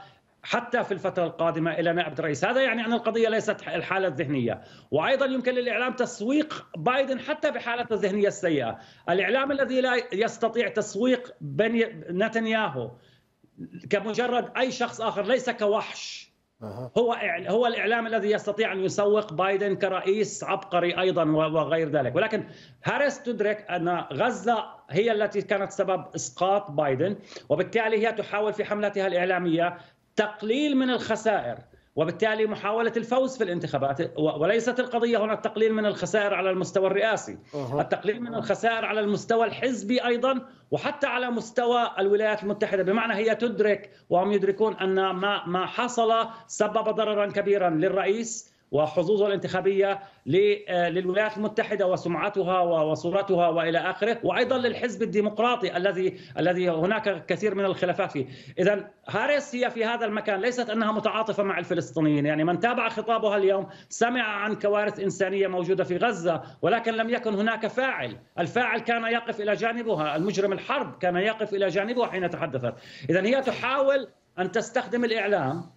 حتى في الفترة القادمة إلى نائب الرئيس هذا يعني أن القضية ليست الحالة الذهنية وأيضا يمكن للإعلام تسويق بايدن حتى بحالته الذهنية السيئة الإعلام الذي لا يستطيع تسويق بني نتنياهو كمجرد أي شخص آخر ليس كوحش هو هو الاعلام الذي يستطيع ان يسوق بايدن كرئيس عبقري ايضا وغير ذلك، ولكن هاريس تدرك ان غزه هي التي كانت سبب اسقاط بايدن، وبالتالي هي تحاول في حملتها الاعلاميه تقليل من الخسائر وبالتالي محاولة الفوز في الانتخابات وليست القضية هنا التقليل من الخسائر على المستوى الرئاسي أوه. التقليل من الخسائر على المستوى الحزبي أيضا وحتى على مستوى الولايات المتحدة بمعنى هي تدرك وهم يدركون أن ما, ما حصل سبب ضررا كبيرا للرئيس وحظوظه الانتخابيه آه، للولايات المتحده وسمعتها وصورتها والى اخره وايضا للحزب الديمقراطي الذي الذي هناك كثير من الخلافات فيه اذا هاريس هي في هذا المكان ليست انها متعاطفه مع الفلسطينيين يعني من تابع خطابها اليوم سمع عن كوارث انسانيه موجوده في غزه ولكن لم يكن هناك فاعل الفاعل كان يقف الى جانبها المجرم الحرب كان يقف الى جانبها حين تحدثت اذا هي تحاول ان تستخدم الاعلام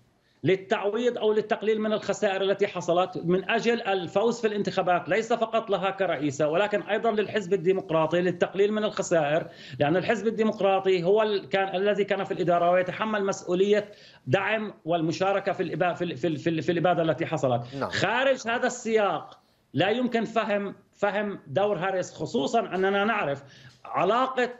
للتعويض او للتقليل من الخسائر التي حصلت من اجل الفوز في الانتخابات ليس فقط لها كرئيسه ولكن ايضا للحزب الديمقراطي للتقليل من الخسائر لان الحزب الديمقراطي هو كان الذي كان في الاداره ويتحمل مسؤوليه دعم والمشاركه في الاباده في في, في, في الاباده التي حصلت نعم. خارج هذا السياق لا يمكن فهم فهم دور هاريس خصوصا اننا نعرف علاقه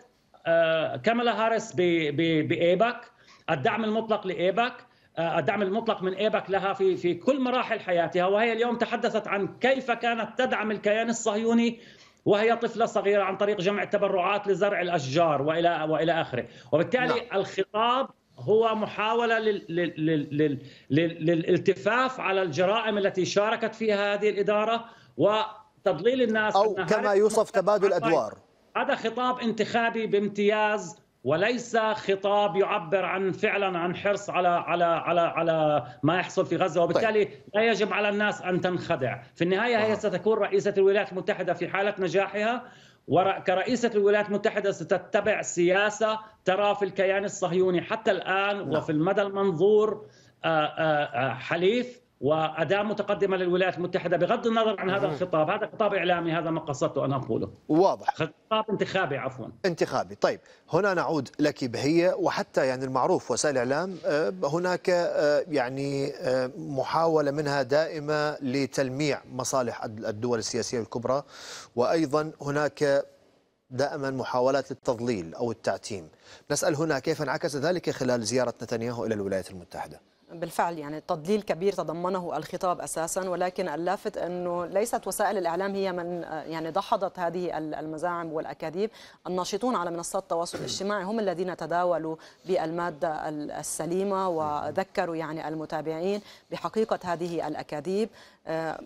آه، كاميلا هاريس بايبك الدعم المطلق لايبك آه، الدعم المطلق من ايبك لها في في كل مراحل حياتها وهي اليوم تحدثت عن كيف كانت تدعم الكيان الصهيوني وهي طفله صغيره عن طريق جمع التبرعات لزرع الاشجار والى والى اخره، وبالتالي لا. نعم. الخطاب هو محاوله لل... لل... لل... للالتفاف على الجرائم التي شاركت فيها هذه الاداره وتضليل الناس او كما يوصف تبادل ادوار هذا خطاب انتخابي بامتياز وليس خطاب يعبر عن فعلا عن حرص على على على على ما يحصل في غزه وبالتالي طيب. لا يجب على الناس ان تنخدع في النهايه آه. هي ستكون رئيسه الولايات المتحده في حاله نجاحها وكرئيسة الولايات المتحدة ستتبع سياسة ترى في الكيان الصهيوني حتى الآن نعم. وفي المدى المنظور آه، آه، آه، حليف واداء متقدمه للولايات المتحده بغض النظر عن هذا الخطاب، هذا خطاب اعلامي هذا ما قصدته انا اقوله. واضح. خطاب انتخابي عفوا. انتخابي، طيب هنا نعود لك بهيه وحتى يعني المعروف وسائل الاعلام آه، هناك آه، يعني آه، محاوله منها دائمه لتلميع مصالح الدول السياسيه الكبرى وايضا هناك دائما محاولات للتضليل او التعتيم. نسال هنا كيف انعكس ذلك خلال زياره نتنياهو الى الولايات المتحده؟ بالفعل يعني تضليل كبير تضمنه الخطاب اساسا ولكن اللافت انه ليست وسائل الاعلام هي من يعني دحضت هذه المزاعم والاكاذيب الناشطون على منصات التواصل الاجتماعي هم الذين تداولوا بالماده السليمه وذكروا يعني المتابعين بحقيقه هذه الاكاذيب آه،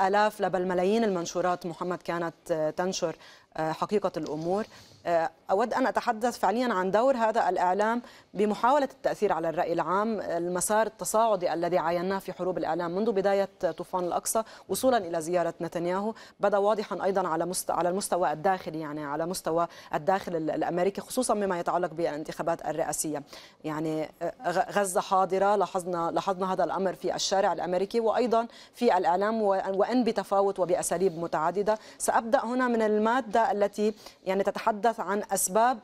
الاف بل ملايين المنشورات محمد كانت آه، تنشر آه، حقيقة الأمور آه، أود أن أتحدث فعليا عن دور هذا الإعلام بمحاولة التأثير على الرأي العام المسار التصاعدي الذي عايناه في حروب الإعلام منذ بداية طوفان الأقصى وصولا إلى زيارة نتنياهو بدا واضحا أيضا على على المستوى الداخلي يعني على مستوى الداخل الأمريكي خصوصا مما يتعلق بالانتخابات الرئاسية يعني آه، غزة حاضرة لاحظنا لاحظنا هذا الأمر في الشارع الأمريكي وأيضا في الإعلام وإن بتفاوت وبأساليب متعددة سأبدأ هنا من المادة التي يعني تتحدث عن اسباب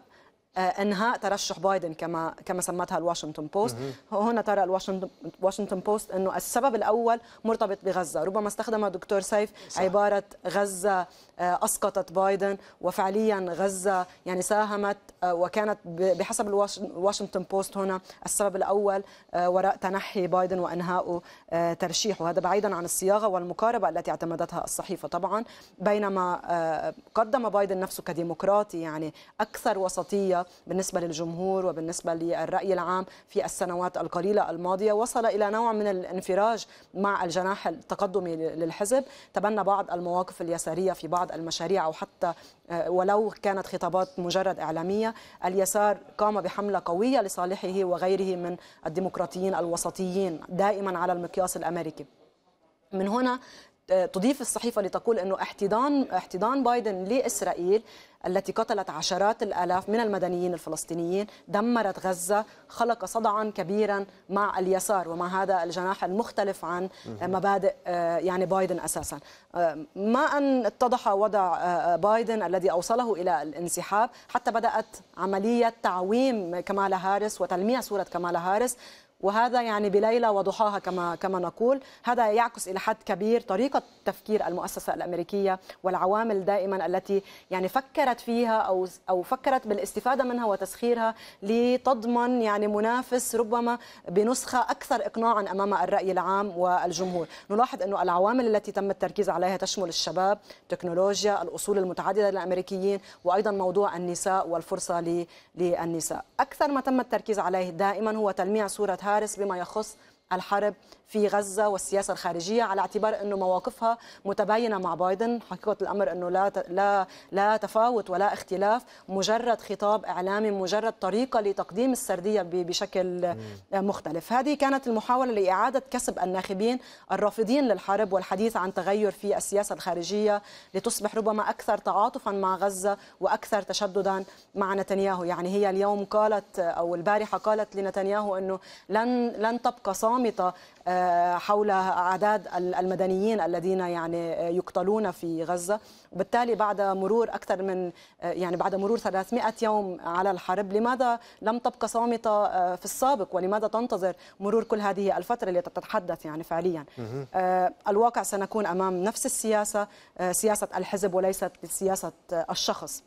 آه، انهاء ترشح بايدن كما كما سمتها الواشنطن بوست هنا ترى الواشنطن بوست انه السبب الاول مرتبط بغزه ربما استخدم دكتور سيف عباره غزه آه، اسقطت بايدن وفعليا غزه يعني ساهمت آه، وكانت بحسب الواشنطن بوست هنا السبب الاول آه، وراء تنحي بايدن وانهاء ترشيحه هذا بعيدا عن الصياغه والمقاربه التي اعتمدتها الصحيفه طبعا بينما قدم بايدن نفسه كديمقراطي يعني اكثر وسطيه بالنسبه للجمهور وبالنسبه للراي العام في السنوات القليله الماضيه وصل الى نوع من الانفراج مع الجناح التقدمي للحزب تبنى بعض المواقف اليساريه في بعض بعض المشاريع أو حتى آه، ولو كانت خطابات مجرد إعلامية اليسار قام بحملة قوية لصالحه وغيره من الديمقراطيين الوسطيين دائما على المقياس الأمريكي من هنا تضيف الصحيفة لتقول أنه احتضان احتضان بايدن لإسرائيل التي قتلت عشرات الآلاف من المدنيين الفلسطينيين دمرت غزة خلق صدعا كبيرا مع اليسار ومع هذا الجناح المختلف عن مبادئ آه، يعني بايدن أساسا آه، ما أن اتضح وضع آه، بايدن الذي أوصله إلى الانسحاب حتى بدأت عملية تعويم كمالا هارس وتلميع صورة كمالا هارس وهذا يعني بليلة وضحاها كما كما نقول هذا يعكس إلى حد كبير طريقة تفكير المؤسسة الأمريكية والعوامل دائما التي يعني فكرت فيها أو أو فكرت بالاستفادة منها وتسخيرها لتضمن يعني منافس ربما بنسخة أكثر إقناعا أمام الرأي العام والجمهور نلاحظ أنه العوامل التي تم التركيز عليها تشمل الشباب تكنولوجيا الأصول المتعددة للأمريكيين وأيضا موضوع النساء والفرصة للنساء أكثر ما تم التركيز عليه دائما هو تلميع صورة حارس بما يخص الحرب في غزة والسياسة الخارجية على اعتبار أنه مواقفها متباينة مع بايدن حقيقة الأمر أنه لا, لا, لا تفاوت ولا اختلاف مجرد خطاب إعلامي مجرد طريقة لتقديم السردية بشكل مختلف هذه كانت المحاولة لإعادة كسب الناخبين الرافضين للحرب والحديث عن تغير في السياسة الخارجية لتصبح ربما أكثر تعاطفا مع غزة وأكثر تشددا مع نتنياهو يعني هي اليوم قالت أو البارحة قالت لنتنياهو أنه لن, لن تبقى صامت صامته آه، حول اعداد المدنيين الذين يعني آه، يقتلون في غزه وبالتالي بعد مرور اكثر من آه، يعني بعد مرور 300 يوم على الحرب لماذا لم تبقى صامته في السابق ولماذا تنتظر مرور كل هذه الفتره التي تتحدث يعني فعليا الواقع سنكون امام نفس السياسه سياسه الحزب وليست سياسه الشخص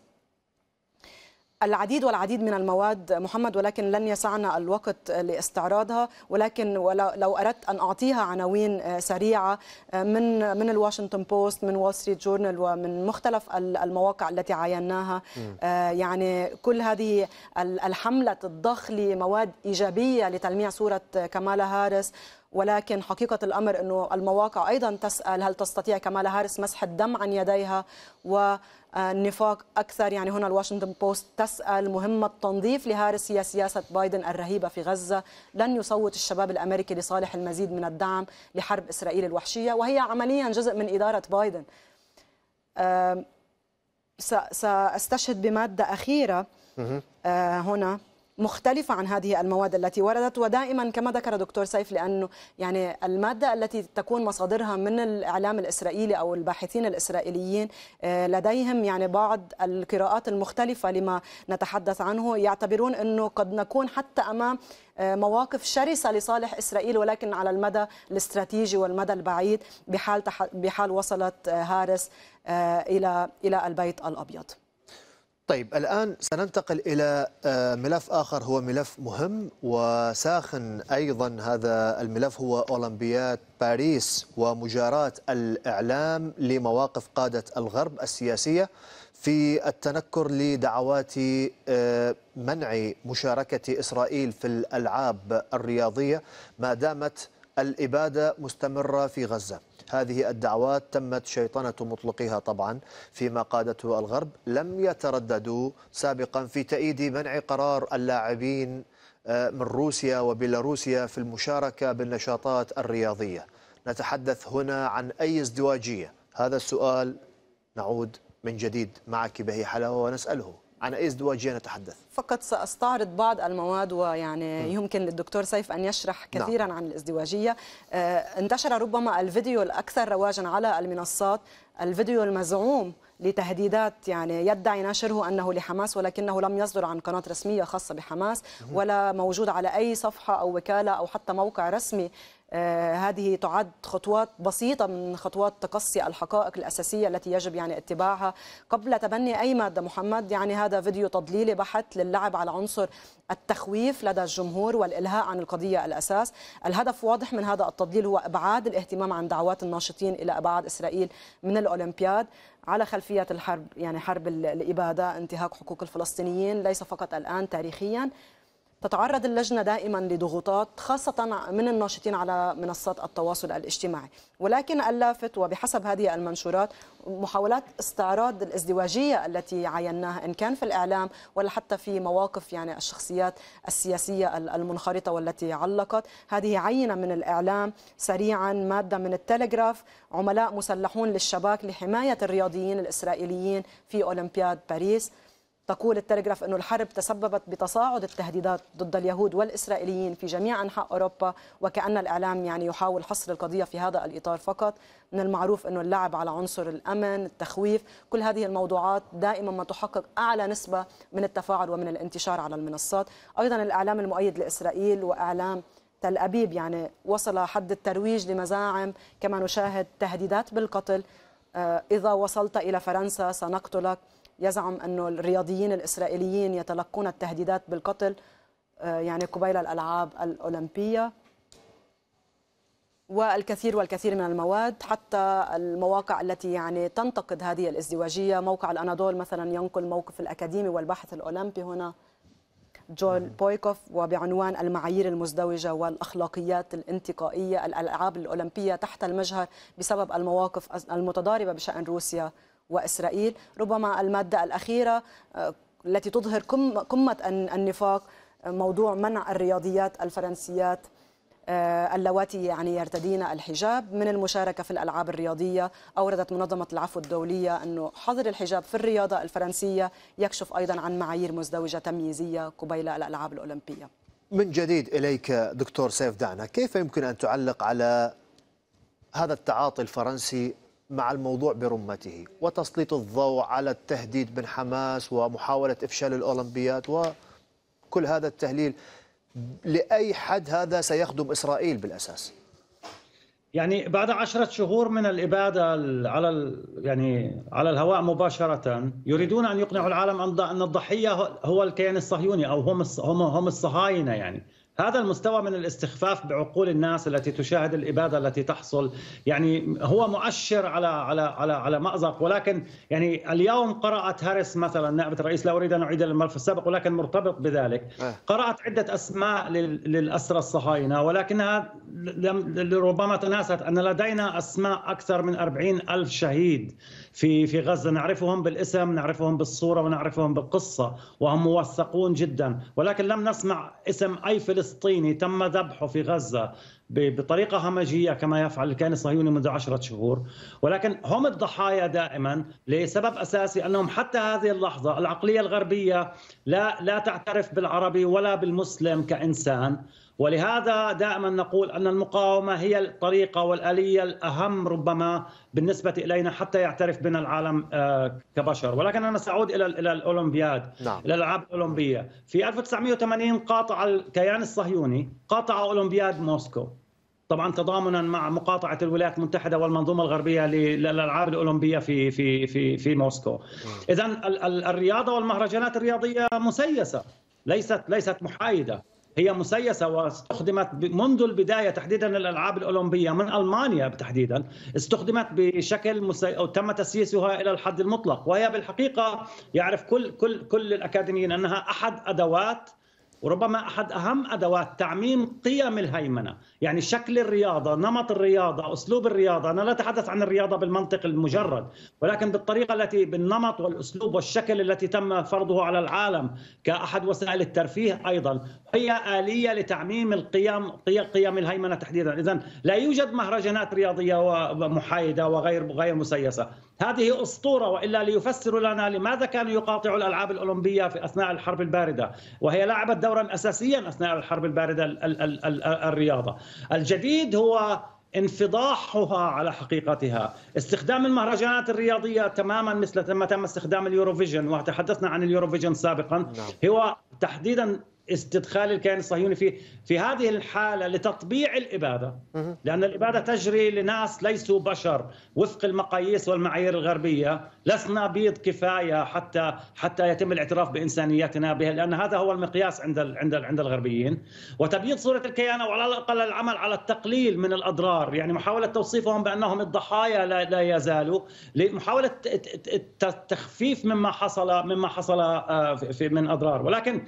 العديد والعديد من المواد محمد ولكن لن يسعنا الوقت لاستعراضها ولكن لو اردت ان اعطيها عناوين آه، سريعه آه، من من الواشنطن بوست من وول ستريت جورنال ومن مختلف المواقع التي عايناها آه، يعني كل هذه الحمله الضخ لمواد ايجابيه لتلميع صوره كمالا هارس ولكن حقيقة الأمر أنه المواقع أيضا تسأل هل تستطيع كمال هارس مسح الدم عن يديها والنفاق أكثر يعني هنا الواشنطن بوست تسأل مهمة تنظيف لهارس هي سياسة بايدن الرهيبة في غزة لن يصوت الشباب الأمريكي لصالح المزيد من الدعم لحرب إسرائيل الوحشية وهي عمليا جزء من إدارة بايدن سأستشهد بمادة أخيرة آه، هنا مختلفة عن هذه المواد التي وردت ودائما كما ذكر دكتور سيف لأنه يعني المادة التي تكون مصادرها من الإعلام الإسرائيلي أو الباحثين الإسرائيليين آه، لديهم يعني بعض القراءات المختلفة لما نتحدث عنه يعتبرون أنه قد نكون حتى أمام آه، مواقف شرسة لصالح إسرائيل ولكن على المدى الاستراتيجي والمدى البعيد بحال, بحال وصلت آه، هارس إلى البيت الأبيض طيب الآن سننتقل إلى آه، ملف آخر هو ملف مهم وساخن أيضا هذا الملف هو أولمبياد باريس ومجاراة الإعلام لمواقف قادة الغرب السياسية في التنكر لدعوات آه، منع مشاركة إسرائيل في الألعاب الرياضية ما دامت الإبادة مستمرة في غزة هذه الدعوات تمت شيطنة مطلقيها طبعا فيما قادته الغرب لم يترددوا سابقا في تأييد منع قرار اللاعبين آه، من روسيا وبيلاروسيا في المشاركة بالنشاطات الرياضية نتحدث هنا عن أي ازدواجية هذا السؤال نعود من جديد معك بهي حلاوة ونسأله عن أي ازدواجية نتحدث فقط سأستعرض بعض المواد ويعني م. يمكن للدكتور سيف أن يشرح نعم. كثيرا نعم. عن الازدواجية آه، انتشر ربما الفيديو الأكثر رواجا على المنصات الفيديو المزعوم لتهديدات يعني يدعي ناشره انه لحماس ولكنه لم يصدر عن قناه رسميه خاصه بحماس ولا موجود على اي صفحه او وكاله او حتى موقع رسمي آه، هذه تعد خطوات بسيطة من خطوات تقصي الحقائق الأساسية التي يجب يعني اتباعها قبل تبني أي مادة محمد يعني هذا فيديو تضليلي بحت للعب على عنصر التخويف لدى الجمهور والإلهاء عن القضية الأساس الهدف واضح من هذا التضليل هو إبعاد الاهتمام عن دعوات الناشطين إلى إبعاد إسرائيل من الأولمبياد على خلفية الحرب يعني حرب الإبادة انتهاك حقوق الفلسطينيين ليس فقط الآن تاريخيا تتعرض اللجنة دائما لضغوطات خاصة من الناشطين على منصات التواصل الاجتماعي ولكن اللافت وبحسب هذه المنشورات محاولات استعراض الازدواجية التي عيناها إن كان في الإعلام ولا حتى في مواقف يعني الشخصيات السياسية المنخرطة والتي علقت هذه عينة من الإعلام سريعا مادة من التلغراف عملاء مسلحون للشباك لحماية الرياضيين الإسرائيليين في أولمبياد باريس تقول التلغراف أن الحرب تسببت بتصاعد التهديدات ضد اليهود والإسرائيليين في جميع أنحاء أوروبا وكأن الإعلام يعني يحاول حصر القضية في هذا الإطار فقط من المعروف أن اللعب على عنصر الأمن التخويف كل هذه الموضوعات دائما ما تحقق أعلى نسبة من التفاعل ومن الانتشار على المنصات أيضا الإعلام المؤيد لإسرائيل وإعلام تل أبيب يعني وصل حد الترويج لمزاعم كما نشاهد تهديدات بالقتل آه، إذا وصلت إلى فرنسا سنقتلك يزعم أن الرياضيين الإسرائيليين يتلقون التهديدات بالقتل آه، يعني قبيل الألعاب الأولمبية والكثير والكثير من المواد حتى المواقع التي يعني تنتقد هذه الازدواجية موقع الأناضول مثلا ينقل موقف الأكاديمي والباحث الأولمبي هنا جول بويكوف وبعنوان المعايير المزدوجة والأخلاقيات الانتقائية الألعاب الأولمبية تحت المجهر بسبب المواقف المتضاربة بشأن روسيا وإسرائيل ربما المادة الأخيرة آه، التي تظهر قمة النفاق آه، موضوع منع الرياضيات الفرنسيات آه، اللواتي يعني يرتدين الحجاب من المشاركة في الألعاب الرياضية أوردت منظمة العفو الدولية أنه حظر الحجاب في الرياضة الفرنسية يكشف أيضا عن معايير مزدوجة تمييزية قبيل الألعاب الأولمبية من جديد إليك دكتور سيف دعنا كيف يمكن أن تعلق على هذا التعاطي الفرنسي مع الموضوع برمته وتسليط الضوء على التهديد من حماس ومحاولة إفشال الأولمبيات وكل هذا التهليل لأي حد هذا سيخدم إسرائيل بالأساس يعني بعد عشرة شهور من الإبادة على يعني على الهواء مباشرة يريدون أن يقنعوا العالم أن الضحية هو الكيان الصهيوني أو هم هم الصهاينة يعني هذا المستوى من الاستخفاف بعقول الناس التي تشاهد الاباده التي تحصل يعني هو مؤشر على على على على مازق ولكن يعني اليوم قرات هاريس مثلا نائبه الرئيس لا اريد ان اعيد الملف السابق ولكن مرتبط بذلك آه. قرات عده اسماء للاسرى الصهاينه ولكنها لم ربما تناست ان لدينا اسماء اكثر من 40 الف شهيد في في غزه نعرفهم بالاسم نعرفهم بالصوره ونعرفهم بالقصه وهم موثقون جدا ولكن لم نسمع اسم اي فلسطيني تم ذبحه في غزه بطريقه همجيه كما يفعل الكيان الصهيوني منذ عشرة شهور ولكن هم الضحايا دائما لسبب اساسي انهم حتى هذه اللحظه العقليه الغربيه لا لا تعترف بالعربي ولا بالمسلم كانسان ولهذا دائما نقول ان المقاومه هي الطريقه والاليه الاهم ربما بالنسبه الينا حتى يعترف بنا العالم آه، كبشر، ولكن انا ساعود الى الى الاولمبياد نعم. الى الالعاب الاولمبيه، في 1980 قاطع الكيان الصهيوني قاطع اولمبياد موسكو. طبعا تضامنا مع مقاطعه الولايات المتحده والمنظومه الغربيه للالعاب الاولمبيه في في في في موسكو. نعم. اذا الرياضه والمهرجانات الرياضيه مسيسه ليست ليست محايده. هي مسيسه واستخدمت منذ البدايه تحديدا الالعاب الاولمبيه من المانيا تحديدا استخدمت بشكل مسي... أو تم تسييسها الى الحد المطلق وهي بالحقيقه يعرف كل كل كل الاكاديميين انها احد ادوات وربما احد اهم ادوات تعميم قيم الهيمنه، يعني شكل الرياضه، نمط الرياضه، اسلوب الرياضه، انا لا اتحدث عن الرياضه بالمنطق المجرد، ولكن بالطريقه التي بالنمط والاسلوب والشكل التي تم فرضه على العالم كاحد وسائل الترفيه ايضا، هي اليه لتعميم القيم قيم الهيمنه تحديدا، اذا لا يوجد مهرجانات رياضيه ومحايده وغير غير مسيسه، هذه أسطورة وإلا ليفسروا لنا لماذا كانوا يقاطعوا الألعاب الأولمبية في أثناء الحرب الباردة وهي لعبت دورا أساسيا أثناء الحرب الباردة الرياضة الجديد هو انفضاحها على حقيقتها استخدام المهرجانات الرياضية تماما مثل ما تم استخدام اليوروفيجن وتحدثنا عن اليوروفيجن سابقا نعم. هو تحديدا استدخال الكيان الصهيوني في في هذه الحاله لتطبيع الاباده لان الاباده تجري لناس ليسوا بشر وفق المقاييس والمعايير الغربيه لسنا بيض كفايه حتى حتى يتم الاعتراف بانسانيتنا بها لان هذا هو المقياس عند الـ عند الـ عند الغربيين وتبييض صوره الكيان او على الاقل العمل على التقليل من الاضرار يعني محاوله توصيفهم بانهم الضحايا لا, لا يزالوا لمحاوله تخفيف مما حصل مما حصل آه، في من اضرار ولكن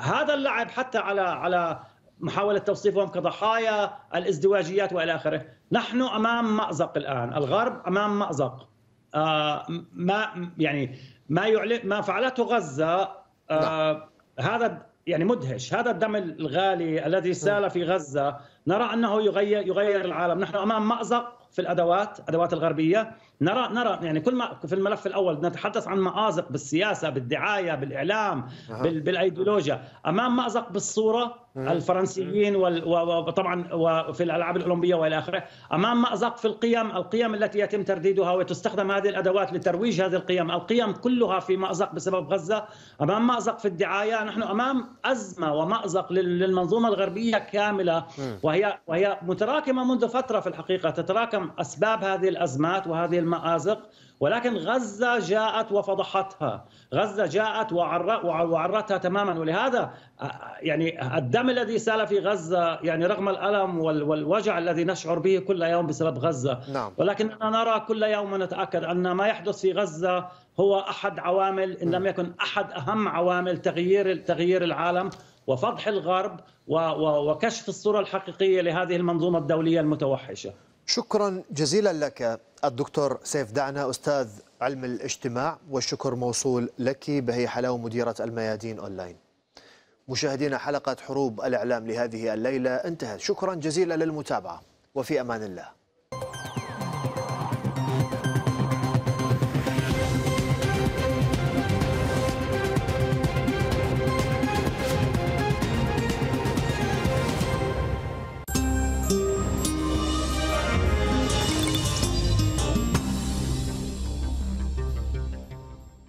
هذا اللعب حتى على على محاولة توصيفهم كضحايا الازدواجيات وإلى آخره نحن أمام مأزق الآن الغرب أمام مأزق آه، ما يعني ما يعلن ما فعلته غزة آه، نعم. هذا يعني مدهش هذا الدم الغالي الذي سال نعم. في غزة نرى انه يغير يغير العالم، نحن امام مازق في الادوات، الادوات ادوات الغربيه نرى نرى يعني كل ما في الملف الاول نتحدث عن مازق بالسياسه، بالدعايه، بالاعلام، أه. بالايديولوجيا، امام مازق بالصوره الفرنسيين وطبعا وفي الالعاب الاولمبيه والى اخره، امام مازق في القيم، القيم التي يتم ترديدها وتستخدم هذه الادوات لترويج هذه القيم، القيم كلها في مازق بسبب غزه، امام مازق في الدعايه، نحن امام ازمه ومازق للمنظومه الغربيه كامله وهي وهي وهي متراكمه منذ فتره في الحقيقه تتراكم اسباب هذه الازمات وهذه المازق ولكن غزه جاءت وفضحتها، غزه جاءت وعرتها تماما ولهذا يعني الدم الذي سال في غزه يعني رغم الالم والوجع الذي نشعر به كل يوم بسبب غزه نعم. ولكننا نرى كل يوم نتاكد ان ما يحدث في غزه هو احد عوامل ان لم يكن احد اهم عوامل تغيير تغيير العالم وفضح الغرب وكشف الصورة الحقيقية لهذه المنظومة الدولية المتوحشة شكرا جزيلا لك الدكتور سيف دعنا أستاذ علم الاجتماع والشكر موصول لك بهي حلاوة مديرة الميادين أونلاين مشاهدينا حلقة حروب الإعلام لهذه الليلة انتهت شكرا جزيلا للمتابعة وفي أمان الله